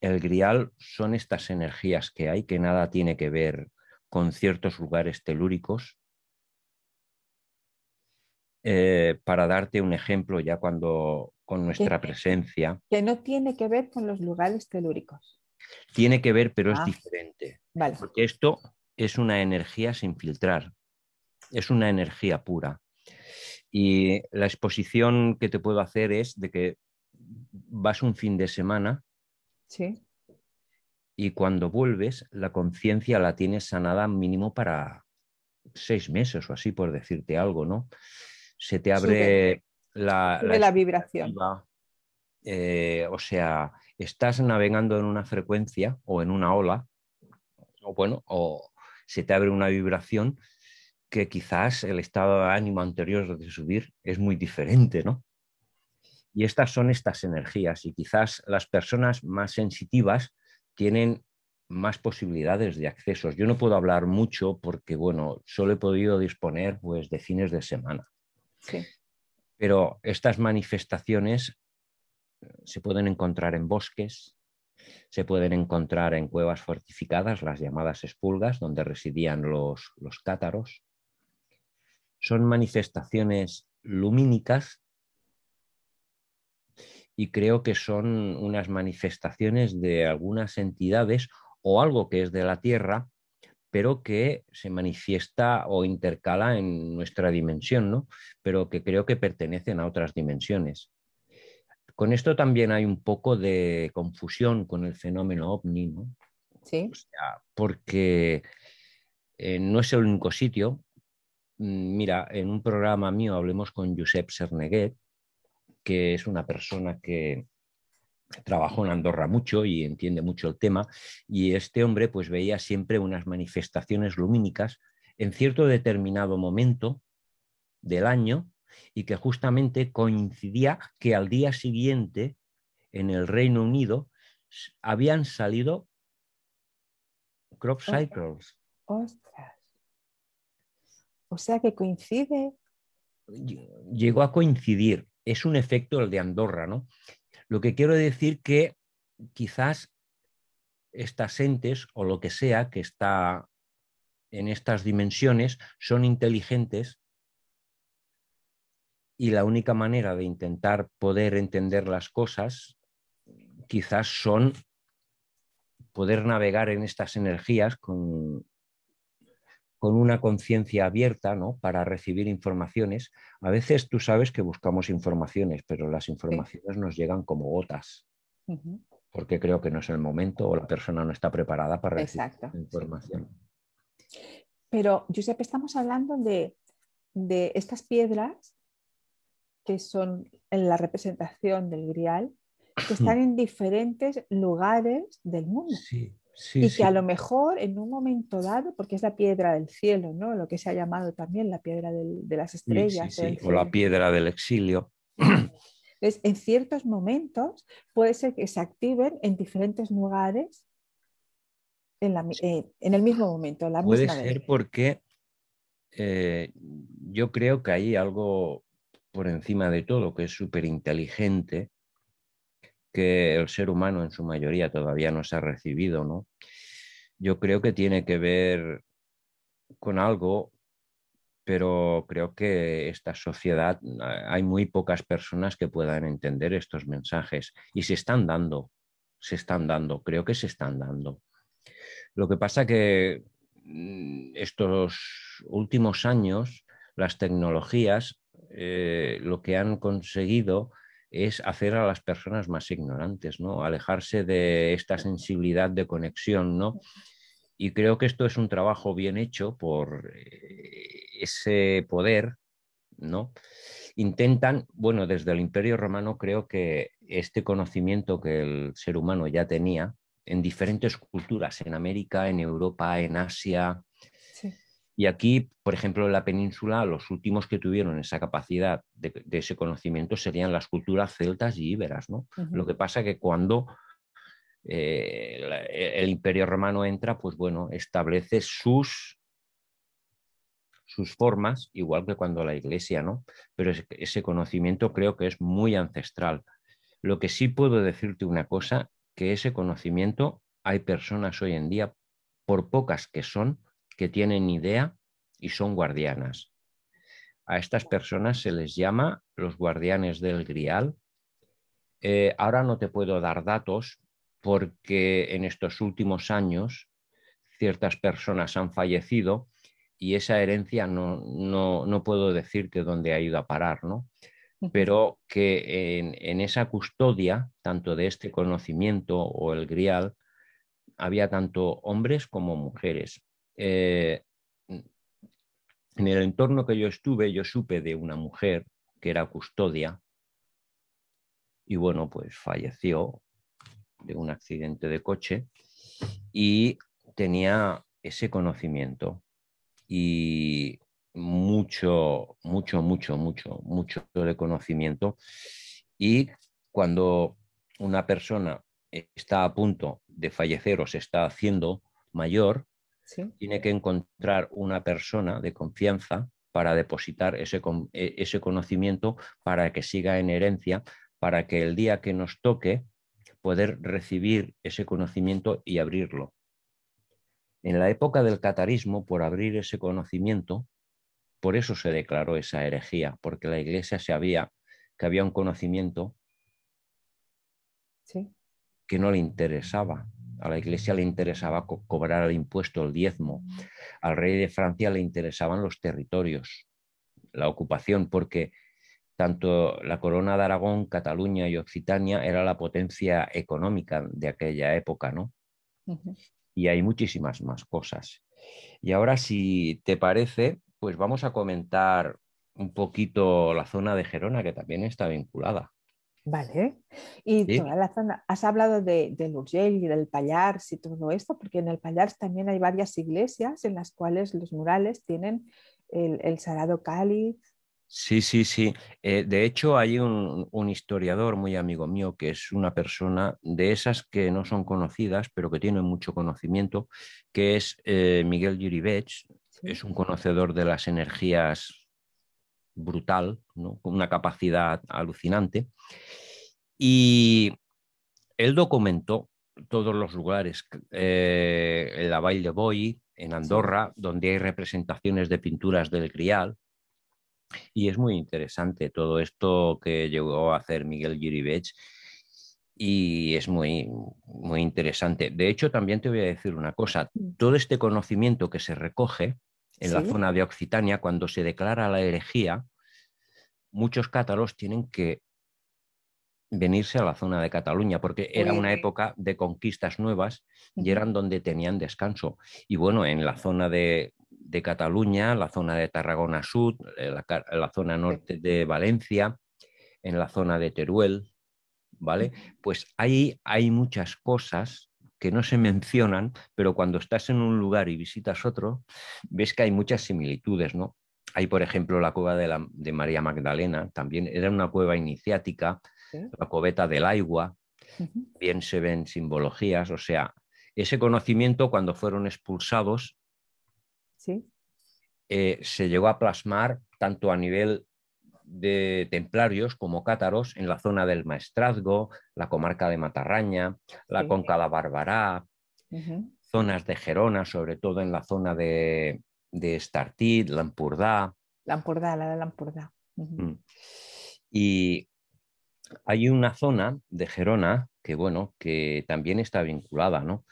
el grial son estas energías que hay, que nada tiene que ver con ciertos lugares telúricos. Eh, para darte un ejemplo ya cuando con nuestra presencia. Que no tiene que ver con los lugares telúricos. Tiene que ver, pero es ah, diferente. Porque esto es una energía sin filtrar, es una energía pura. Y la exposición que te puedo hacer es de que vas un fin de semana Sí. Y cuando vuelves, la conciencia la tienes sanada mínimo para seis meses o así, por decirte algo, ¿no? Se te abre la, vibración. Eh, o sea, estás navegando en una frecuencia o en una ola, o bueno, o se te abre una vibración que quizás el estado de ánimo anterior de subir es muy diferente, ¿no? Y estas son estas energías y quizás las personas más sensitivas tienen más posibilidades de accesos. Yo no puedo hablar mucho porque, bueno, solo he podido disponer pues, de fines de semana. Pero estas manifestaciones eh, se pueden encontrar en bosques, se pueden encontrar en cuevas fortificadas, las llamadas espulgas, donde residían los, los cátaros. Son manifestaciones lumínicas y creo que son unas manifestaciones de algunas entidades o algo que es de la Tierra, pero que se manifiesta o intercala en nuestra dimensión, ¿no? Pero que creo que pertenecen a otras dimensiones. Con esto también hay un poco de confusión con el fenómeno ovni, ¿no? Sí. porque eh, no es el único sitio. Mm, mira, en un programa mío hablemos con Josep Serneguet, que es una persona que trabajó en Andorra mucho y entiende mucho el tema, y este hombre pues veía siempre unas manifestaciones lumínicas en cierto determinado momento del año y que justamente coincidía que al día siguiente en el Reino Unido habían salido crop cycles. Ostras. O sea que coincide. Llegó a coincidir es un efecto el de Andorra, ¿no? Lo que quiero decir que quizás estas entes o lo que sea que está en estas dimensiones son inteligentes y la única manera de intentar poder entender las cosas quizás son poder navegar en estas energías con, con una conciencia abierta ¿no? para recibir informaciones. A veces tú sabes que buscamos informaciones, pero las informaciones nos llegan como gotas, porque creo que no es el momento o la persona no está preparada para recibir información. Pero, Giuseppe, estamos hablando de, de estas piedras que son en la representación del grial, que mm. están en diferentes lugares del mundo. Sí, y que a lo mejor en un momento dado, porque es la piedra del cielo, ¿no? Lo que se ha llamado también la piedra de las mm, estrellas. o la piedra del exilio. en ciertos momentos puede ser que se activen en diferentes lugares en, eh, el mismo momento. La puede ser porque eh, yo creo que hay algo por encima de todo que es súper inteligente que el ser humano en su mayoría todavía no se ha recibido, ¿no? Yo creo que tiene que ver con algo, pero creo que esta sociedad ah, hay muy pocas personas que puedan entender estos mensajes y se están dando, se están dando, creo que se están dando. Lo que pasa que mm, estos últimos años las tecnologías eh, lo que han conseguido es hacer a las personas más ignorantes, ¿no? Alejarse de esta sensibilidad de conexión, ¿no? Y creo que esto es un trabajo bien hecho por eh, ese poder, ¿no? Intentan, bueno, desde el Imperio Romano creo que este conocimiento que el ser humano ya tenía en diferentes culturas, en América, en Europa, en Asia, y aquí, por ejemplo, en la península, los últimos que tuvieron esa capacidad de, ese conocimiento serían las culturas celtas y íberas. Lo que pasa que cuando eh, el, imperio romano entra, pues bueno, establece sus, sus formas, igual que cuando la iglesia, ¿no? Pero ese conocimiento creo que es muy ancestral. Lo que sí puedo decirte una cosa, que ese conocimiento hay personas hoy en día, por pocas que son, que tienen idea y son guardianas. A estas personas se les llama los guardianes del grial. Eh, ahora no te puedo dar datos porque en estos últimos años ciertas personas han fallecido y esa herencia no, no, puedo decirte dónde ha ido a parar, ¿no? pero que en, en, esa custodia, tanto de este conocimiento o el grial, había tanto hombres como mujeres. Eh, en el entorno que yo estuve, yo supe de una mujer que era custodia y bueno, pues falleció de un accidente de coche y tenía ese conocimiento y mucho, mucho, mucho, mucho, mucho de conocimiento y cuando una persona está a punto de fallecer o se está haciendo mayor, tiene que encontrar una persona de confianza para depositar e, ese, conocimiento para que siga en herencia, para que el día que nos toque poder recibir ese conocimiento y abrirlo. En la época del catarismo, por abrir ese conocimiento, por eso se declaró esa herejía, porque la iglesia sabía que había un conocimiento que no le interesaba, a la iglesia le interesaba cobrar el impuesto, el diezmo. Al rey de Francia le interesaban los territorios, la ocupación, porque tanto la corona de Aragón, Cataluña y Occitania era la potencia económica de aquella época, ¿no? Y hay muchísimas más cosas. Y ahora, si te parece, pues vamos a comentar un poquito la zona de Gerona, que también está vinculada. Vale. Y toda la zona, has hablado de, del Urgell y del Pallars y todo esto, porque en el Pallars también hay varias iglesias en las cuales los murales tienen el, el sarado cáliz. Sí, sí, sí. Eh, de hecho, hay un, historiador muy amigo mío que es una persona de esas que no son conocidas, pero que tiene mucho conocimiento, que es eh, Miguel Yuribech. Es un conocedor de las energías brutal, con una capacidad alucinante. Y él documentó todos los lugares, en eh, la de Boy, en Andorra, donde hay representaciones de pinturas del Grial. Y es muy interesante todo esto que llegó a hacer Miguel Giribech y es muy, muy interesante. De hecho, también te voy a decir una cosa, todo este conocimiento que se recoge en la zona de Occitania, cuando se declara la herejía, muchos cátalos tienen que venirse a la zona de Cataluña, porque era una época de conquistas nuevas y eran donde tenían descanso. Y bueno, en la zona de, Cataluña, la zona de Tarragona Sud, eh, la, la, zona norte de Valencia, en la zona de Teruel, ¿vale? Pues ahí hay muchas cosas que no se mencionan, pero cuando estás en un lugar y visitas otro, ves que hay muchas similitudes, ¿no? Hay, por ejemplo, la cueva de, María Magdalena, también era una cueva iniciática, la coveta del agua, bien se ven simbologías, o sea, ese conocimiento cuando fueron expulsados eh, se llegó a plasmar tanto a nivel de templarios como cátaros en la zona del Maestrazgo, la comarca de Matarraña, la Conca de Barbará, zonas de Gerona, sobre todo en la zona de, de Estartit, Lampurdá. Lampurdá, la de Lampurdá. Mm. Y hay una zona de Gerona que, bueno, que también está vinculada, ¿no?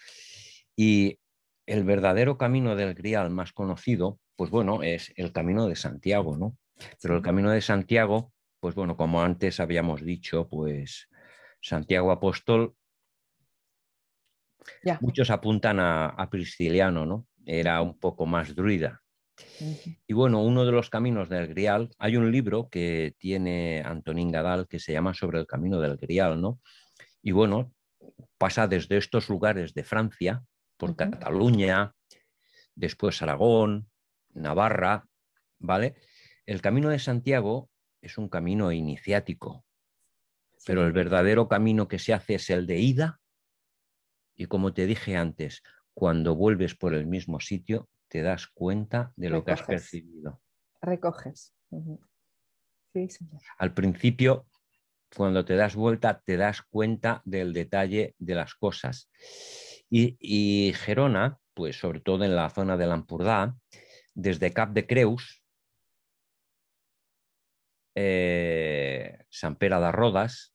Y el verdadero camino del Grial más conocido, pues bueno, es el camino de Santiago, ¿no? Pero el camino de Santiago, pues bueno, como antes habíamos dicho, pues Santiago Apóstol, muchos apuntan a, Prisciliano, ¿no? Era un poco más druida. Y bueno, uno de los caminos del Grial, hay un libro que tiene Antonín Gadal que se llama Sobre el camino del Grial, ¿no? Y bueno, pasa desde estos lugares de Francia, por Cataluña, después Aragón, Navarra, ¿vale? El camino de Santiago es un camino iniciático, pero el verdadero camino que se hace es el de ida y como te dije antes, cuando vuelves por el mismo sitio, te das cuenta de lo que has percibido. Recoges. Al principio, cuando te das vuelta, te das cuenta del detalle de las cosas. Y, y Gerona, pues sobre todo en la zona de Lampurdá, desde Cap de Creus, eh, San Pera de Rodas,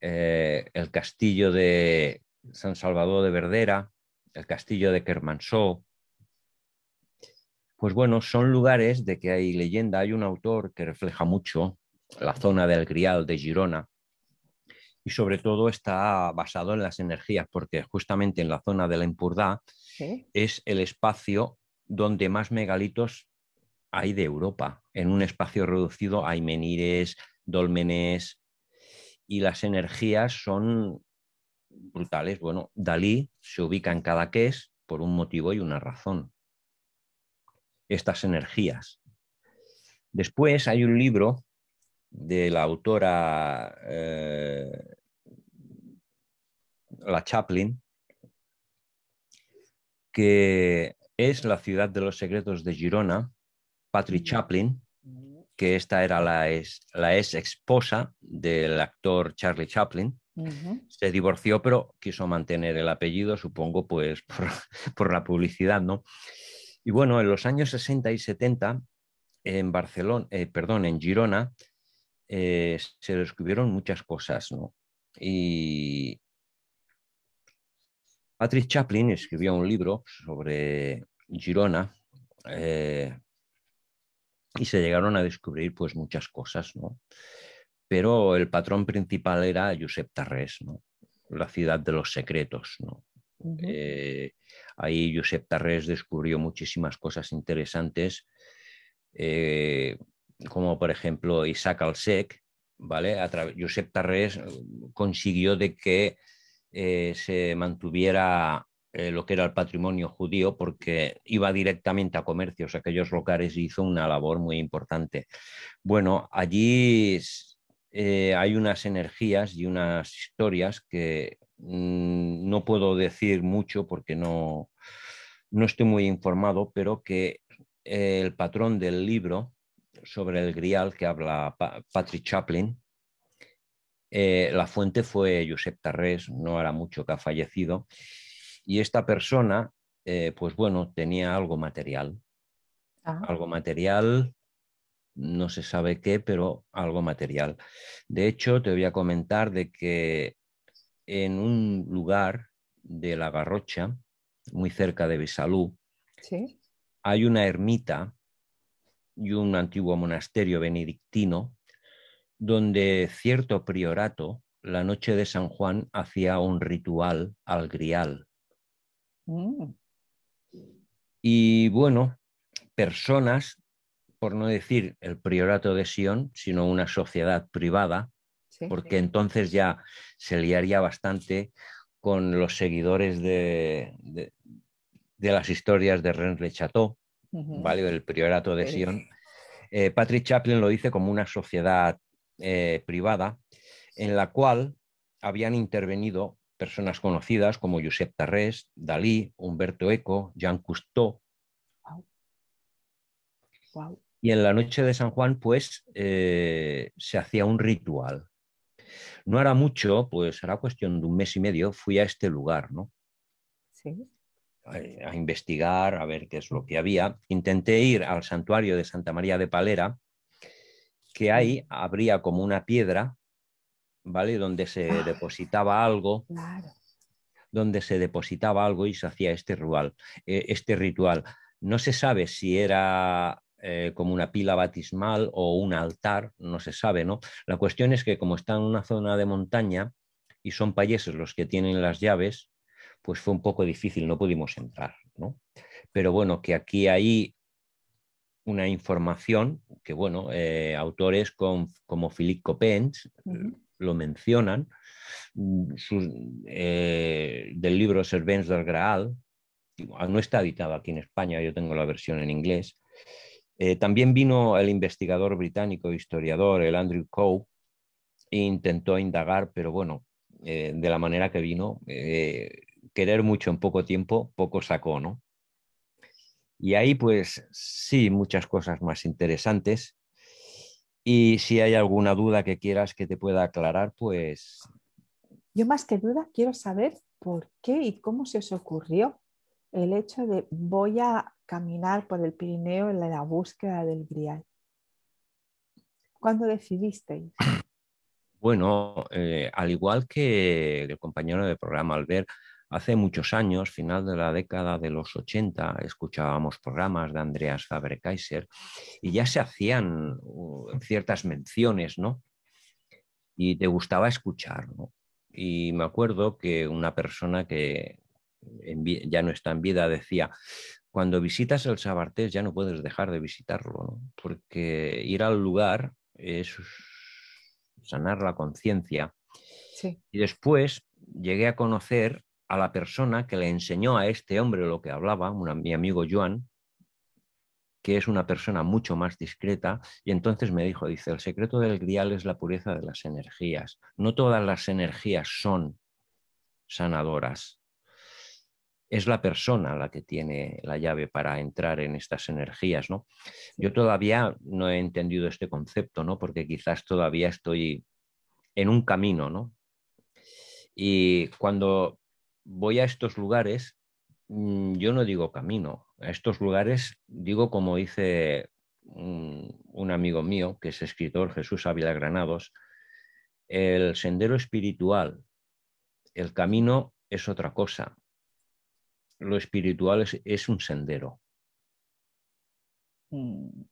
eh, el castillo de San Salvador de Verdera, el castillo de Kermansó. Pues bueno, son lugares de que hay leyenda. Hay un autor que refleja mucho la zona del Grial de Girona y sobre todo está basado en las energías, porque justamente en la zona de la Impurdá es el espacio donde más megalitos hay de Europa. En un espacio reducido hay menires, dólmenes y las energías son brutales. Bueno, Dalí se ubica en cada es por un motivo y una razón. Estas energías. Después hay un libro de la autora eh, La Chaplin, que es La ciudad de los secretos de Girona, Patrick Chaplin, que esta era la, ex, la esposa del actor Charlie Chaplin. Se divorció, pero quiso mantener el apellido, supongo, pues por, la publicidad, ¿no? Y bueno, en los años 60 y 70, en Barcelona, eh, perdón, en Girona, eh, se descubrieron muchas cosas, ¿no? Y Patrick Chaplin escribió un libro sobre Girona, eh, y se llegaron a descubrir pues muchas cosas, ¿no? Pero el patrón principal era Josep Tarrés, ¿no? La ciudad de los secretos, ¿no? Eh, ahí Josep Tarrés descubrió muchísimas cosas interesantes, eh, como por ejemplo Isaac Alsek, ¿vale? A Josep Tarrés eh, consiguió de que se mantuviera eh, lo que era el patrimonio judío porque iba directamente a comercios, aquellos locales, y hizo una labor muy importante. Bueno, allí eh, hay unas energías y unas historias que mm, no puedo decir mucho porque no, no estoy muy informado, pero que el patrón del libro sobre el grial que habla Patrick Chaplin, eh, la fuente fue Josep Tarrés, no hará mucho que ha fallecido, y esta persona, eh, pues bueno, tenía algo material. Ah. Algo material, no se sabe qué, pero algo material. De hecho, te voy a comentar de que en un lugar de La Garrocha, muy cerca de Besalú, hay una ermita y un antiguo monasterio benedictino donde cierto priorato, la noche de San Juan, hacía un ritual al grial. Mm. Y bueno, personas, por no decir el priorato de Sion, sino una sociedad privada, porque entonces ya se liaría bastante con los seguidores de, las historias de René Le Chateau, ¿vale? el priorato de Sion. Eh, Patrick Chaplin lo dice como una sociedad eh, privada en la cual habían intervenido personas conocidas como Josep Tarrés, Dalí, Humberto Eco, Jean Cousteau. Y en la noche de San Juan, pues, eh, se hacía un ritual. No era mucho, pues era cuestión de un mes y medio, fui a este lugar, ¿no? Sí. A, a investigar, a ver qué es lo que había. Intenté ir al santuario de Santa María de Palera, que ahí habría como una piedra donde se ah, depositaba algo. Donde se depositaba algo y se hacía este ritual. Eh, este ritual. No se sabe si era eh, como una pila batismal o un altar, no se sabe, ¿no? La cuestión es que como está en una zona de montaña y son payeses los que tienen las llaves, pues fue un poco difícil, no pudimos entrar, Pero bueno, que aquí hay una información que, bueno, eh, autores como Philippe Copens, lo mencionan, mm, eh, del libro Servents del Graal, no está editado aquí en España, yo tengo la versión en inglés. Eh, también vino el investigador británico, historiador, el Andrew Coe, e intentó indagar, pero bueno, eh, de la manera que vino, querer mucho en poco tiempo, poco sacó, ¿no? Y ahí, pues sí, muchas cosas más interesantes. Y si hay alguna duda que quieras que te pueda aclarar, pues... Yo más que duda quiero saber por qué y cómo se os ocurrió el hecho de voy a caminar por el Pirineo en la búsqueda del Grial. ¿Cuándo decidisteis? Bueno, eh, al igual que el compañero de programa Albert, Hace muchos años, final de la década de los 80, escuchábamos programas de Andreas Faber-Kaiser y ya se hacían uh, ciertas menciones, ¿no? Y te gustaba escuchar, Y me acuerdo que una persona que ya no está en vida decía, cuando visitas el Sabartés ya no puedes dejar de visitarlo, ¿no? Porque ir al lugar es sanar la conciencia. Y después llegué a conocer a la persona que le enseñó a este hombre lo que hablaba, mi amigo Joan, que es una persona mucho más discreta, y entonces me dijo, dice, el secreto del grial es la pureza de las energías. No todas las energías son sanadoras. Es la persona la que tiene la llave para entrar en estas energías, ¿no? Yo todavía no he entendido este concepto, ¿no? Porque quizás todavía estoy en un camino, ¿no? Y cuando voy a estos lugares, mm, yo no digo camino, a estos lugares digo como dice un, amigo mío, que es escritor Jesús Ávila Granados, el sendero espiritual, el camino es otra cosa, lo espiritual es, un sendero. Mm,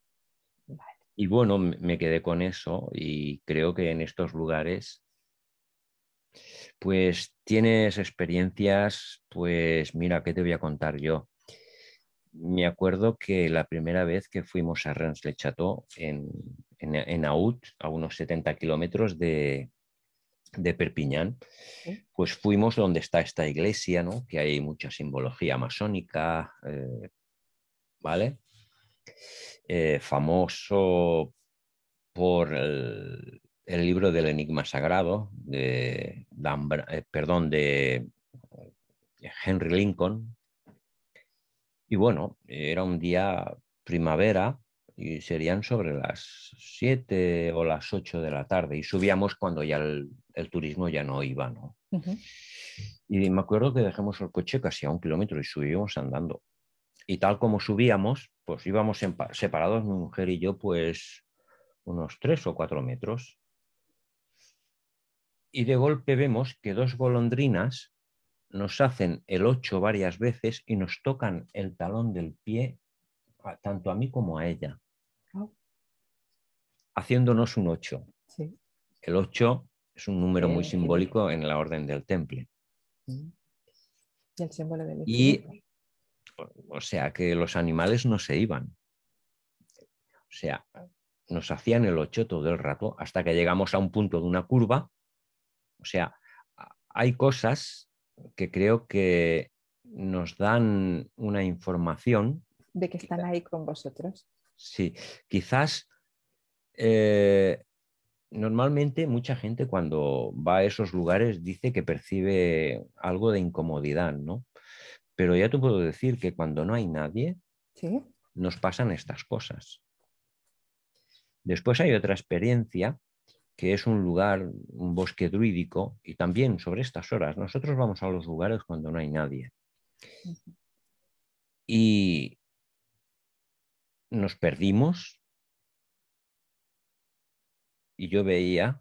y bueno, me quedé con eso y creo que en estos lugares pues tienes experiencias, pues mira, ¿qué te voy a contar yo? Me acuerdo que la primera vez que fuimos a rens le château en, en, Aout, a unos 70 kilómetros de, de Perpiñán, pues fuimos donde está esta iglesia, ¿no? Que hay mucha simbología masónica, eh, ¿vale? Eh, famoso por el, el libro del Enigma Sagrado de, eh, perdón, de eh, Henry Lincoln. Y bueno, era un día primavera y serían sobre las 7 o las 8 de la tarde y subíamos cuando ya el, turismo ya no iba, ¿no? Y me acuerdo que dejamos el coche casi a un kilómetro y subíamos andando. Y tal como subíamos, pues íbamos separados, mi mujer y yo, pues unos tres o cuatro metros y de golpe vemos que dos golondrinas nos hacen el 8 varias veces y nos tocan el talón del pie tanto a mí como a ella, ah. haciéndonos un 8. El 8 es un número muy eh, simbólico en la orden del temple. Y el símbolo O sea, que los animales no se iban. O sea, nos hacían el 8 todo el rato hasta que llegamos a un punto de una curva o sea, hay cosas que creo que nos dan una información. De que están ahí con vosotros. Sí, quizás eh, normalmente mucha gente cuando va a esos lugares dice que percibe algo de incomodidad, ¿no? Pero ya te puedo decir que cuando no hay nadie, nos pasan estas cosas. Después hay otra experiencia que es un lugar, un bosque druídico, y también sobre estas horas, nosotros vamos a los lugares cuando no hay nadie. Y nos perdimos y yo veía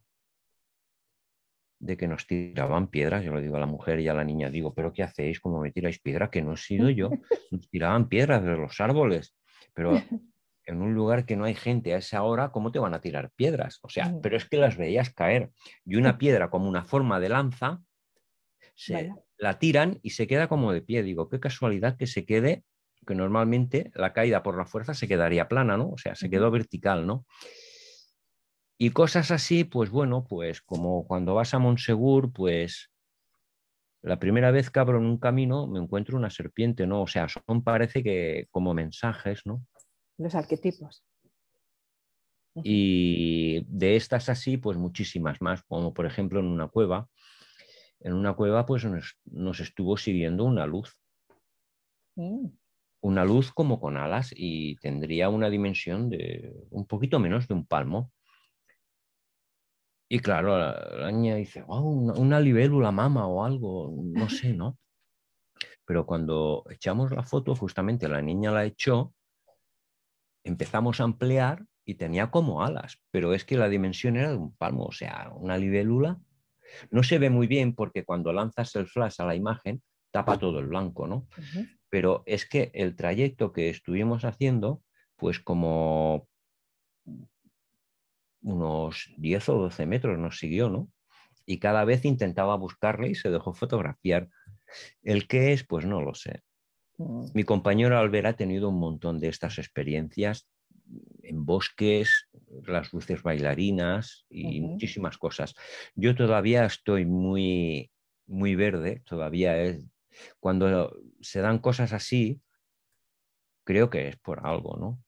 de que nos tiraban piedras, yo lo digo a la mujer y a la niña, digo, pero ¿qué hacéis? ¿Cómo me tiráis piedra? Que no he sido yo, nos tiraban piedras de los árboles, pero en un lugar que no hay gente a esa hora, ¿cómo te van a tirar piedras? O sea, pero es que las veías caer. Y una piedra como una forma de lanza, se la tiran y se queda como de pie. Digo, qué casualidad que se quede, que normalmente la caída por la fuerza se quedaría plana, ¿no? O sea, se quedó vertical, ¿no? Y cosas así, pues bueno, pues como cuando vas a Monsegur, pues la primera vez que abro en un camino me encuentro una serpiente, ¿no? O sea, son parece que como mensajes, ¿no? los arquetipos. Y de estas así, pues muchísimas más, como por ejemplo en una cueva. En una cueva, pues nos, estuvo siguiendo una luz. Mm. Una luz como con alas y tendría una dimensión de un poquito menos de un palmo. Y claro, la niña dice, wow, una libélula mama o algo, no sé, ¿no? Pero cuando echamos la foto, justamente la niña la echó empezamos a ampliar y tenía como alas, pero es que la dimensión era de un palmo, o sea, una libélula. No se ve muy bien porque cuando lanzas el flash a la imagen tapa todo el blanco, ¿no? Pero es que el trayecto que estuvimos haciendo, pues como unos 10 o 12 metros nos siguió, ¿no? Y cada vez intentaba buscarle y se dejó fotografiar. ¿El qué es? Pues no lo sé. Mi compañero Albert ha tenido un montón de estas experiencias en bosques, las luces bailarinas y muchísimas cosas. Yo todavía estoy muy, muy verde, todavía es... Cuando se dan cosas así, creo que es por algo, ¿no?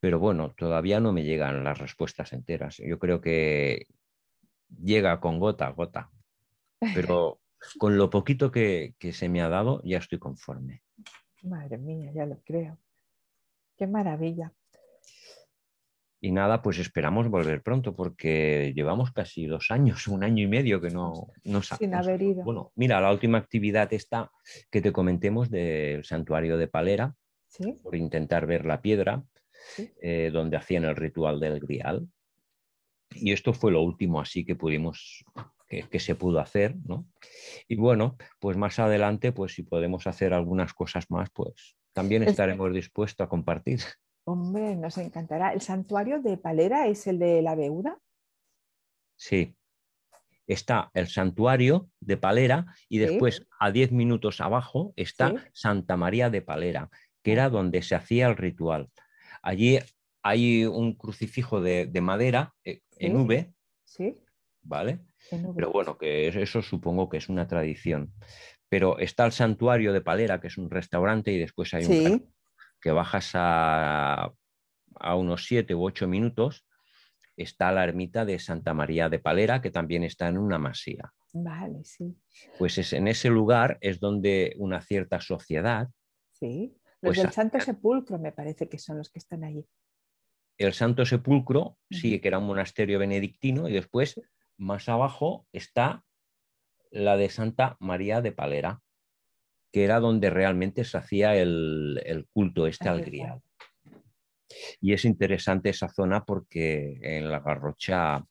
Pero bueno, todavía no me llegan las respuestas enteras. Yo creo que llega con gota a gota, pero con lo poquito que se me ha dado ya estoy conforme. Madre mía, ya lo creo. Qué maravilla. Y nada, pues esperamos volver pronto porque llevamos casi dos años, un año y medio que no nos Sin haber ido. Bueno, mira, la última actividad está que te comentemos del santuario de Palera, por intentar ver la piedra, eh, donde hacían el ritual del grial. Y esto fue lo último así que pudimos que, se pudo hacer, ¿no? Y bueno, pues más adelante, pues si podemos hacer algunas cosas más, pues también estaremos dispuestos a compartir. Hombre, nos encantará. ¿El santuario de Palera es el de la Beuda? Sí. Está el santuario de Palera y después a diez minutos abajo está Santa María de Palera, que era ah. donde se hacía el ritual. Allí hay un crucifijo de, madera eh, en V, ¿Sí? ¿vale? Pero bueno, que eso supongo que es una tradición. Pero está el santuario de Palera, que es un restaurante, y después hay un que bajas a, unos siete u ocho minutos. Está la ermita de Santa María de Palera, que también está en una masía. Vale, sí. Pues en ese lugar es donde una cierta sociedad. Sí, los pues del Santo Sepulcro me parece que son los que están allí el Santo Sepulcro, sí, que era un monasterio benedictino, y después más abajo está la de Santa María de Palera, que era donde realmente se hacía el, culto este al grial. Y es interesante esa zona porque en la Garrocha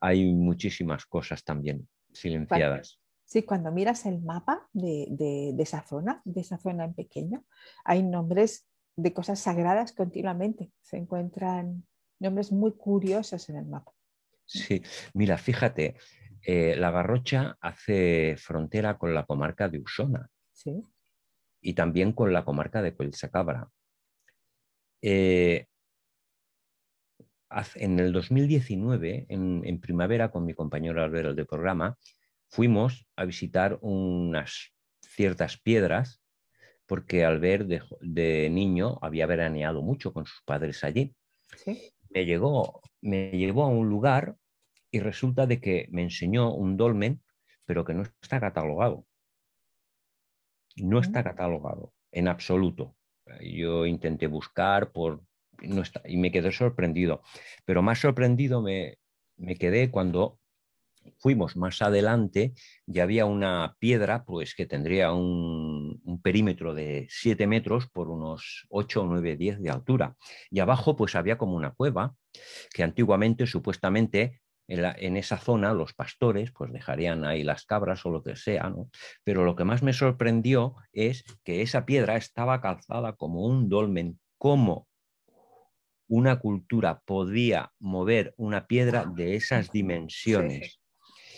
hay muchísimas cosas también silenciadas. Sí, cuando miras el mapa de, de, esa zona, de esa zona en pequeño, hay nombres de cosas sagradas continuamente. Se encuentran nombres muy curiosos en el mapa. Sí, mira, fíjate, eh, La Garrocha hace frontera con la comarca de Usona y también con la comarca de Colchacabra. Eh, en el 2019, en, primavera, con mi compañero Alberto de programa, fuimos a visitar unas ciertas piedras porque Albert de, de niño había veraneado mucho con sus padres allí. Me llegó me llevó a un lugar y resulta de que me enseñó un dolmen, pero que no está catalogado. No está mm. catalogado en absoluto. Yo intenté buscar por no está, y me quedé sorprendido. Pero más sorprendido me, me quedé cuando fuimos más adelante y había una piedra, pues que tendría un un perímetro de 7 metros por unos 8, 9, 10 de altura. Y abajo pues había como una cueva que antiguamente supuestamente en, esa zona los pastores pues dejarían ahí las cabras o lo que sea, ¿no? Pero lo que más me sorprendió es que esa piedra estaba calzada como un dolmen, cómo una cultura podía mover una piedra de esas dimensiones.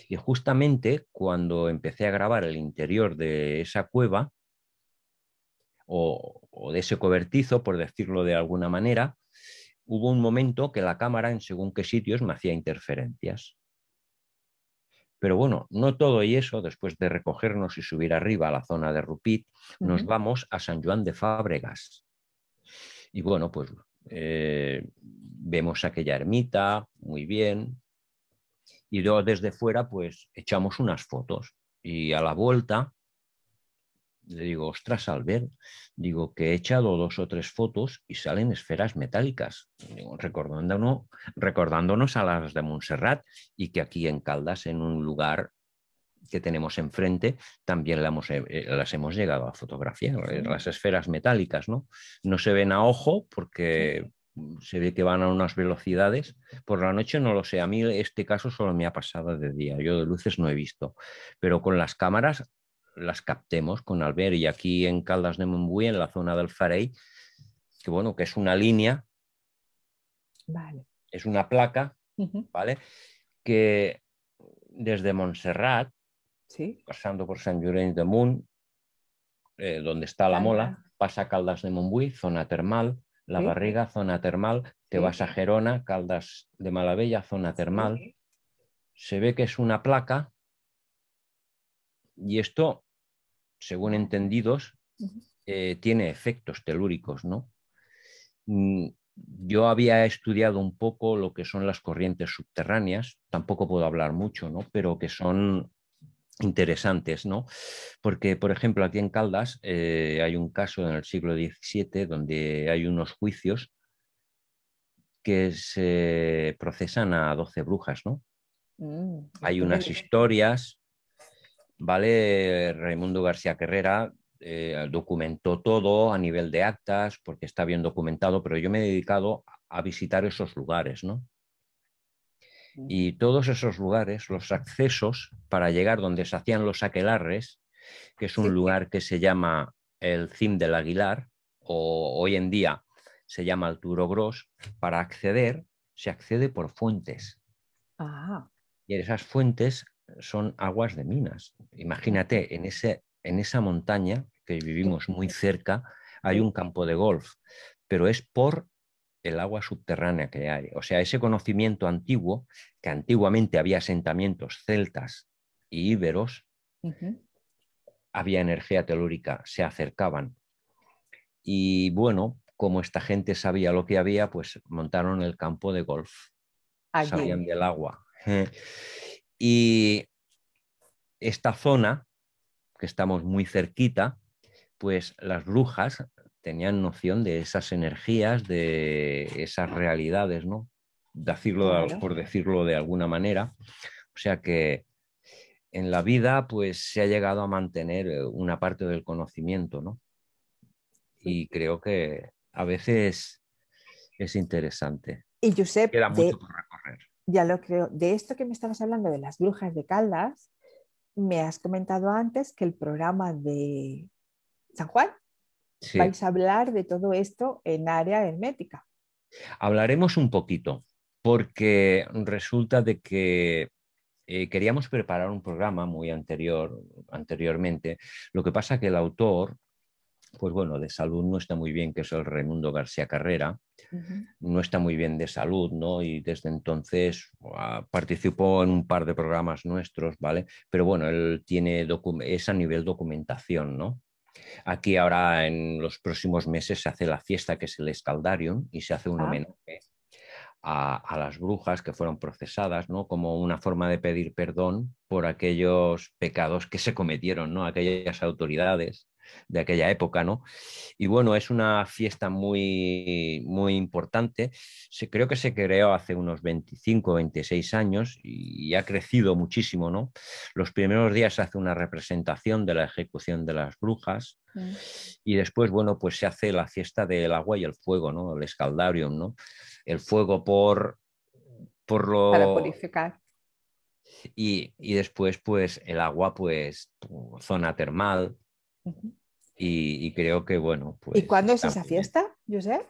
Y justamente cuando empecé a grabar el interior de esa cueva, o, de ese cobertizo, por decirlo de alguna manera, hubo un momento que la cámara en según qué sitios me hacía interferencias. Pero bueno, no todo y eso, después de recogernos y subir arriba a la zona de Rupit, nos vamos a San Juan de Fábregas. Y bueno, pues eh, vemos aquella ermita, muy bien. Y luego desde fuera, pues echamos unas fotos. Y a la vuelta le digo, ostras, al ver, digo que he echado dos o tres fotos y salen esferas metálicas, recordándonos, a las de Montserrat y que aquí en Caldas, en un lugar que tenemos enfrente, también eh, las hemos llegado a fotografiar, eh, las esferas metálicas, ¿no? No se ven a ojo porque se ve que van a unas velocidades. Por la noche no lo sé, a mí este caso solo me ha pasado de día, yo de luces no he visto, pero con las cámaras las captemos con Albert. Y aquí en Caldas de Montbui, en la zona del Farey, que bueno, que es una línea, es una placa, ¿vale? Que desde Montserrat, pasando por San Llorenç de Munt, eh, donde está la mola, pasa a Caldas de Montbui, zona termal, La Barriga, zona termal, te vas a Gerona, Caldas de Malabella, zona termal. Se ve que es una placa y esto según entendidos, eh, tiene efectos telúricos, ¿no? Mm, yo había estudiado un poco lo que son las corrientes subterráneas, tampoco puedo hablar mucho, ¿no? Pero que son interesantes, ¿no? Porque, por ejemplo, aquí en Caldas eh, hay un caso en el siglo XVII donde hay unos juicios que se procesan a doce brujas, ¿no? Mm, hay unas historias ¿vale? Raimundo García Carrera eh, documentó todo a nivel de actas, porque está bien documentado, pero yo me he dedicado a visitar esos lugares, ¿no? Y todos esos lugares, los accesos para llegar donde se hacían los aquelarres, que es un lugar que se llama el CIM del Aguilar, o hoy en día se llama el Turo para acceder se accede por fuentes. Ah. Y en esas fuentes son aguas de minas. Mm. Imagínate, en, ese, en esa montaña que vivimos muy cerca hay un campo de golf, pero es por el agua subterránea que hay. O sea, ese conocimiento antiguo, que antiguamente había asentamientos celtas y íberos, había energía telúrica, se acercaban. Y bueno, como esta gente sabía lo que había, pues montaron el campo de golf. Sabían del agua. Y esta zona, que estamos muy cerquita, pues las brujas tenían noción de esas energías, de esas realidades, ¿no? Decirlo, Por decirlo de alguna manera. O sea que en la vida pues se ha llegado a mantener eh, una parte del conocimiento, ¿no? Y creo que a veces es interesante. Y Josep, sé. mucho ya lo creo. De esto que me estabas hablando de las brujas de Caldas, me has comentado antes que el programa de San Juan vais a hablar de todo esto en área hermética. Hablaremos un poquito, porque resulta de que eh, queríamos preparar un programa muy anterior, anteriormente. Lo que pasa que el autor pues bueno, de salud no está muy bien, que es el Raimundo García Carrera, no está muy bien de salud, ¿no? Y desde entonces participó en un par de programas nuestros, ¿vale? Pero bueno, él tiene es a nivel documentación, ¿no? Aquí ahora en los próximos meses se hace la fiesta que es el Escaldarium y se hace un ah. homenaje a, a, las brujas que fueron procesadas, ¿no? Como una forma de pedir perdón por aquellos pecados que se cometieron, ¿no? Aquellas autoridades de aquella época, ¿no? Y bueno, es una fiesta muy, muy importante. Se, creo que se creó hace unos 25, 26 años y, ha crecido muchísimo, ¿no? Los primeros días se hace una representación de la ejecución de las brujas mm. y después, bueno, pues se hace la fiesta del agua y el fuego, ¿no? El escaldarium, ¿no? El fuego por... Por lo... Para purificar. Y, y, después, pues el agua, pues zona termal, y, creo que, bueno, pues... ¿Y cuándo es esa fiesta, Josep?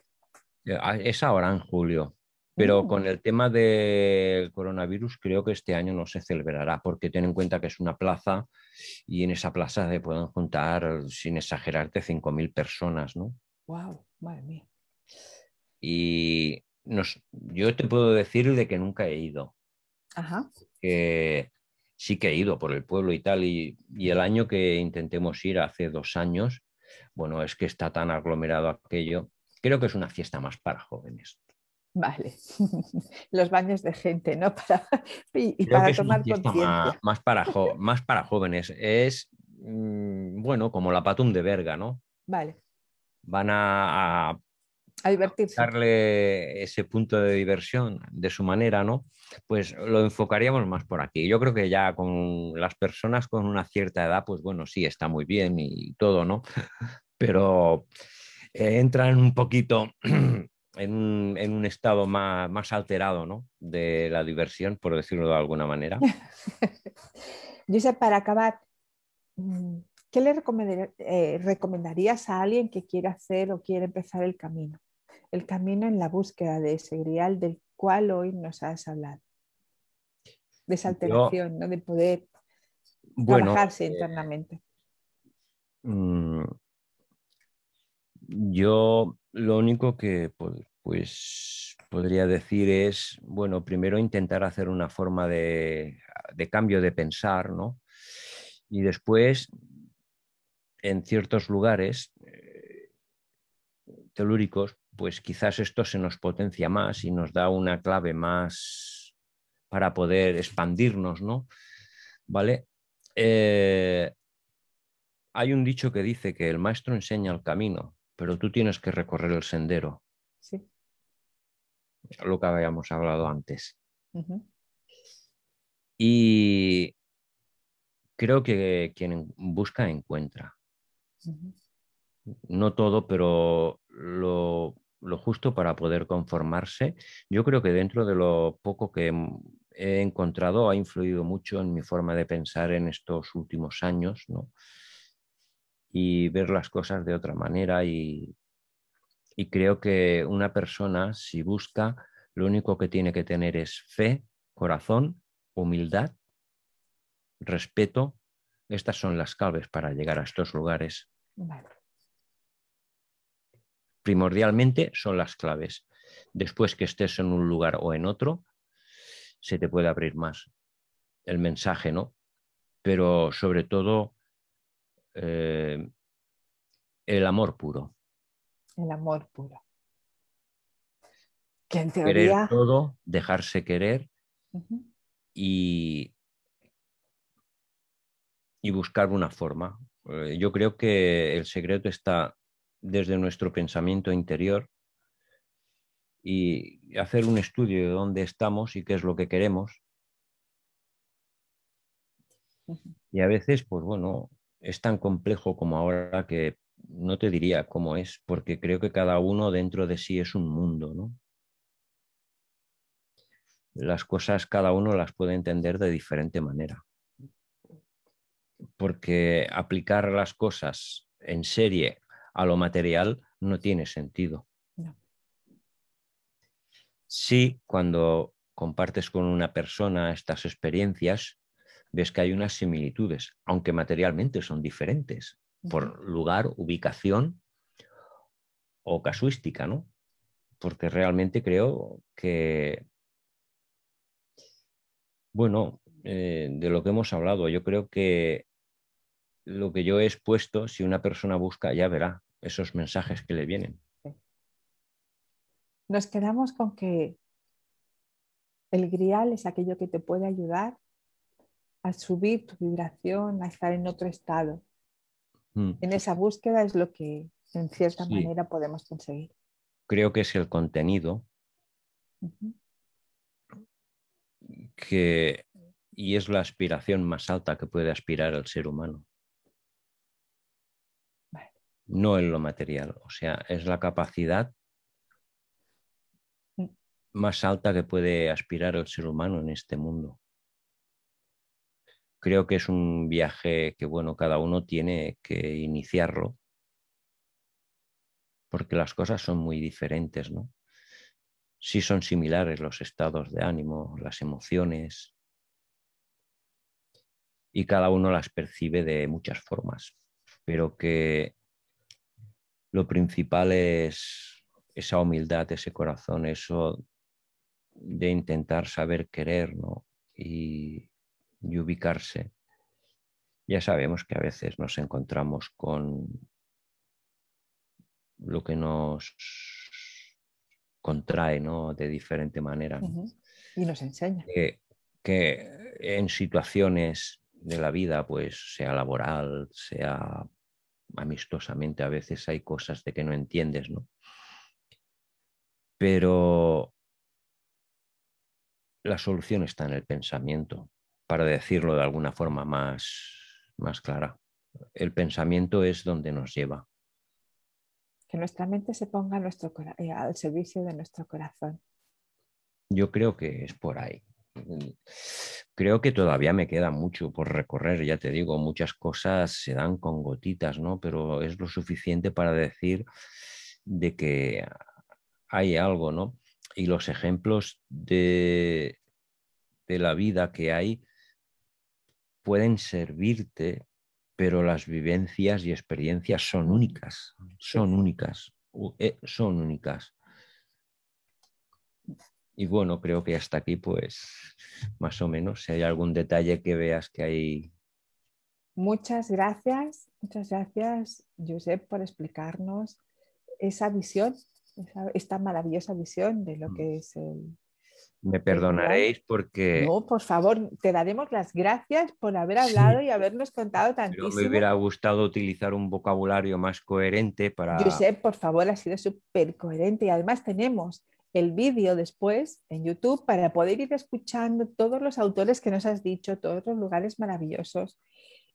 Eh, ah, es ahora en julio. Pero mm. con el tema del coronavirus creo que este año no se celebrará, porque ten en cuenta que es una plaza y en esa plaza se pueden juntar, sin exagerarte, 5.000 personas, ¿no? ¡Wow! Madre mía. Y nos, yo te puedo decir de que nunca he ido. Ajá sí que he ido por el pueblo y tal, y, el año que intentemos ir, hace dos años, bueno, es que está tan aglomerado aquello, creo que es una fiesta más para jóvenes. Vale, los baños de gente, ¿no? Para, y, para tomar más, para más para jóvenes. Es, mm, bueno, como la Patum de Verga, ¿no? Vale. Van a a divertirse. Darle ese punto de diversión de su manera, ¿no? Pues lo enfocaríamos más por aquí. Yo creo que ya con las personas con una cierta edad, pues bueno, sí, está muy bien y todo, ¿no? Pero eh, entran un poquito en un, estado más, alterado, ¿no? De la diversión, por decirlo de alguna manera. yo sé para acabar, mm, ¿qué le eh, recomendarías a alguien que quiere hacer o quiere empezar el camino? camino en la búsqueda de ese grial del cual hoy nos has hablado. De esa alteración, De poder bueno, eh, internamente. Mm, yo lo único que pues, pues, podría decir es, bueno, primero intentar hacer una forma de, cambio de pensar, ¿no? Y después, en ciertos lugares eh, telúricos, pues quizás esto se nos potencia más y nos da una clave más para poder expandirnos, ¿no? ¿Vale? Eh, hay un dicho que dice que el maestro enseña el camino, pero tú tienes que recorrer el sendero. Sí. Lo que habíamos hablado antes. Y creo que quien busca encuentra. No todo, pero lo lo justo para poder conformarse. Yo creo que dentro de lo poco que he encontrado ha influido mucho en mi forma de pensar en estos últimos años, Y ver las cosas de otra manera y, creo que una persona, si busca, lo único que tiene que tener es fe, corazón, humildad, respeto. Estas son las claves para llegar a estos lugares primordialmente son las claves. Después que estés en un lugar o en otro, se te puede abrir más el mensaje, ¿no? Pero sobre todo eh, el amor puro. El amor puro. Que en teoría... Querer todo, dejarse querer y, y buscar una forma. Eh, yo creo que el secreto está desde nuestro pensamiento interior y hacer un estudio de dónde estamos y qué es lo que queremos. Y a veces, pues bueno, es tan complejo como ahora que no te diría cómo es, porque creo que cada uno dentro de sí es un mundo, ¿no? Las cosas cada uno las puede entender de diferente manera. Porque aplicar las cosas en serie a lo material no tiene sentido. Sí, cuando compartes con una persona estas experiencias, ves que hay unas similitudes, aunque materialmente son diferentes por lugar, ubicación o casuística, ¿no? Porque realmente creo que, bueno, eh, de lo que hemos hablado, yo creo que lo que yo he expuesto, si una persona busca, ya verá, esos mensajes que le vienen. Nos quedamos con que el grial es aquello que te puede ayudar a subir tu vibración, a estar en otro estado. Mm. En esa búsqueda es lo que en cierta manera podemos conseguir. Creo que es el contenido y es la aspiración más alta que puede aspirar el ser humano no en lo material. O sea, es la capacidad mm. más alta que puede aspirar el ser humano en este mundo. Creo que es un viaje que, bueno, cada uno tiene que iniciarlo, porque las cosas son muy diferentes, ¿no? Sí son similares los estados de ánimo, las emociones, y cada uno las percibe de muchas formas, pero que lo principal es esa humildad, ese corazón, eso de intentar saber querer y, ubicarse. Ya sabemos que a veces nos encontramos con lo que nos contrae de diferente manera. Y nos enseña. Que, que en situaciones de la vida, pues sea laboral, sea amistosamente, a veces hay cosas de que no entiendes, ¿no? Pero la solución está en el pensamiento, para decirlo de alguna forma más, más clara. El pensamiento es donde nos lleva. Que nuestra mente se ponga nuestro, eh, al servicio de nuestro corazón. Yo creo que es por ahí creo que todavía me queda mucho por recorrer, ya te digo, muchas cosas se dan con gotitas, ¿no? Pero es lo suficiente para decir de que hay algo, ¿no? Y los ejemplos de, de la vida que hay pueden servirte, pero las vivencias y experiencias son únicas, son únicas, eh, son únicas. Y bueno, creo que hasta aquí, pues más o menos, si hay algún detalle que veas que hay. Muchas gracias, muchas gracias, Josep, por explicarnos esa visión, esta maravillosa visión de lo que mm. es el, me perdonaréis porque... No, por favor, te daremos las gracias por haber hablado y habernos contado tantísimo. me hubiera gustado utilizar un vocabulario más coherente para... Josep, por favor, ha sido súper coherente y además tenemos el vídeo después en YouTube para poder ir escuchando todos los autores que nos has dicho, todos los lugares maravillosos.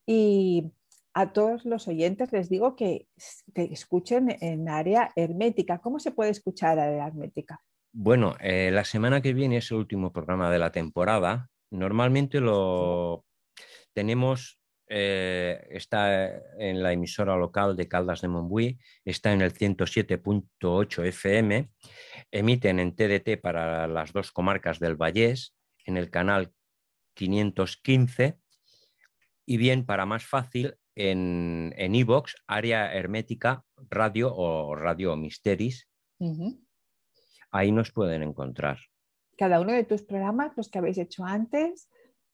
Y a todos los oyentes les digo que escuchen en área hermética. ¿Cómo se puede escuchar área hermética? Bueno, eh, la semana que viene es el último programa de la temporada. Normalmente lo tenemos eh, está eh, en la emisora local de Caldas de Monbuí está en el 107.8 FM, emiten en TDT para las dos comarcas del Vallés, en el canal 515, y bien, para más fácil, en Evox, Área Hermética Radio o Radio Misteris. Ahí nos pueden encontrar. Cada uno de tus programas, los que habéis hecho antes,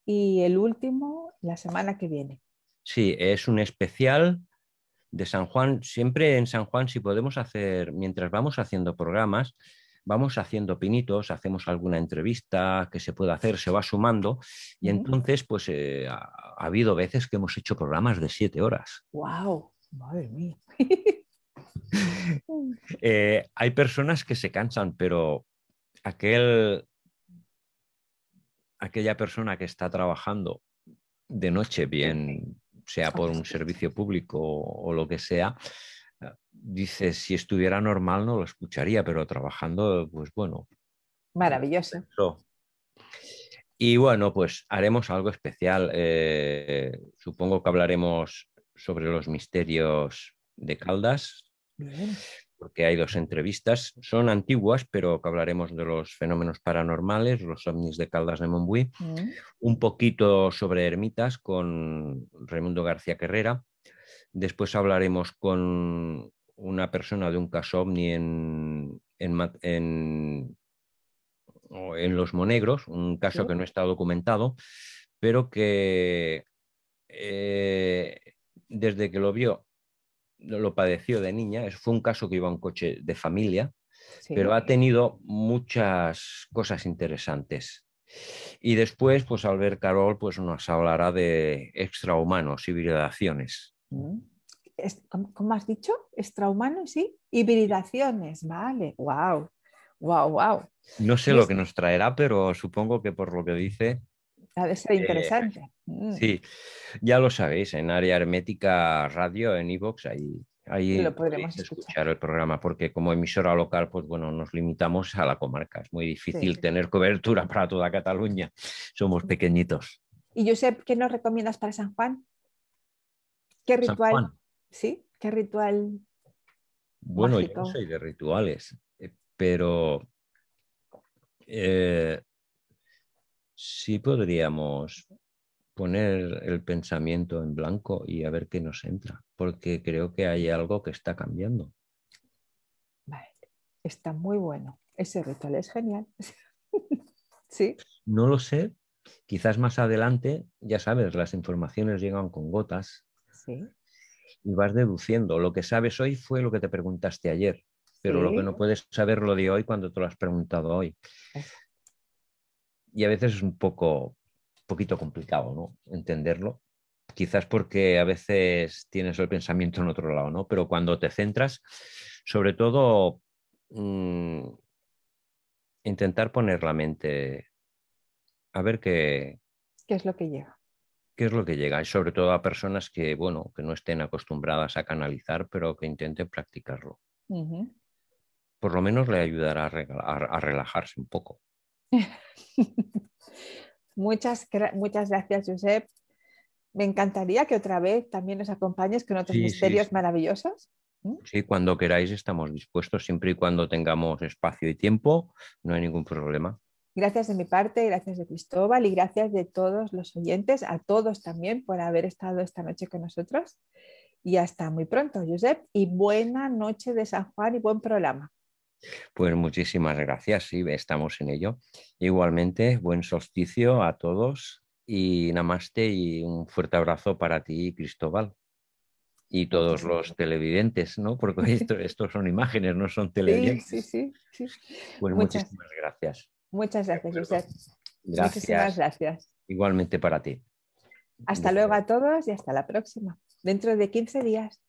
y el último la semana que viene. Sí, es un especial de San Juan. Siempre en San Juan, si podemos hacer, mientras vamos haciendo programas, vamos haciendo pinitos, hacemos alguna entrevista que se pueda hacer, se va sumando. Y entonces, pues eh, ha, habido veces que hemos hecho programas de siete horas. ¡Wow! Madre mía. Eh, hay personas que se cansan, pero aquel, aquella persona que está trabajando de noche bien sea por un servicio público o, lo que sea, eh, dice, si estuviera normal no lo escucharía, pero trabajando, pues bueno. Maravilloso. Y bueno, pues haremos algo especial. Eh, supongo que hablaremos sobre los misterios de Caldas porque hay dos entrevistas, son antiguas, pero que hablaremos de los fenómenos paranormales, los ovnis de Caldas de Montbuí, mm. un poquito sobre ermitas con Raimundo García Carrera, después hablaremos con una persona de un caso ovni en, en, Los Monegros, un caso que no está documentado, pero que eh, desde que lo vio lo padeció de niña, es fue un caso que iba a un coche de familia, pero ha tenido muchas cosas interesantes. Y después, pues al ver Carol pues, nos hablará de extrahumanos, hibridaciones. Mm. ¿Cómo has dicho? Extrahumanos sí? y hibridaciones, vale, wow, wow, wow. No sé lo que nos traerá, pero supongo que por lo que dice ha de ser eh, interesante. Mm. Sí, ya lo sabéis, en Área Hermética Radio, en Evox, ahí, ahí podremos escuchar. el programa, porque como emisora local, pues bueno, nos limitamos a la comarca. Es muy difícil tener cobertura para toda Cataluña. Somos pequeñitos. Y Josep, ¿qué nos recomiendas para San Juan? ¿Qué ritual? ¿Sí? ¿Qué ritual? Bueno, yo no soy de rituales, eh, pero eh, sí podríamos poner el pensamiento en blanco y a ver qué nos entra, porque creo que hay algo que está cambiando. Vale, está muy bueno. Ese ritual es genial. sí. No lo sé. Quizás más adelante, ya sabes, las informaciones llegan con gotas. Sí. Y vas deduciendo. Lo que sabes hoy fue lo que te preguntaste ayer, pero lo que no puedes saber lo de hoy cuando te lo has preguntado hoy y a veces es un poco, poquito complicado, ¿no? Entenderlo. Quizás porque a veces tienes el pensamiento en otro lado, ¿no? Pero cuando te centras, sobre todo, mm, intentar poner la mente a ver qué... ¿Qué es lo que llega? ¿Qué es lo que llega? Y sobre todo a personas que, bueno, que no estén acostumbradas a canalizar, pero que intenten practicarlo. Por lo menos le ayudará a relajarse un poco. muchas, muchas gracias, Josep. Me encantaría que otra vez también nos acompañes con otros misterios maravillosos. ¿Mm? Sí, cuando queráis estamos dispuestos, siempre y cuando tengamos espacio y tiempo, no hay ningún problema. Gracias de mi parte, gracias de Cristóbal y gracias de todos los oyentes, a todos también por haber estado esta noche con nosotros. Y hasta muy pronto, Josep, y buena noche de San Juan y buen programa. Pues muchísimas gracias, sí, estamos en ello. Igualmente, buen solsticio a todos y namaste y un fuerte abrazo para ti, Cristóbal. Y todos los televidentes, ¿no? Porque estos son imágenes, no son televidentes. Sí, sí, sí. Pues muchas, muchísimas gracias. Muchas gracias, Luis. Gracias. Muchísimas gracias. Igualmente para ti. Hasta luego a todos y hasta la próxima. Dentro de 15 días.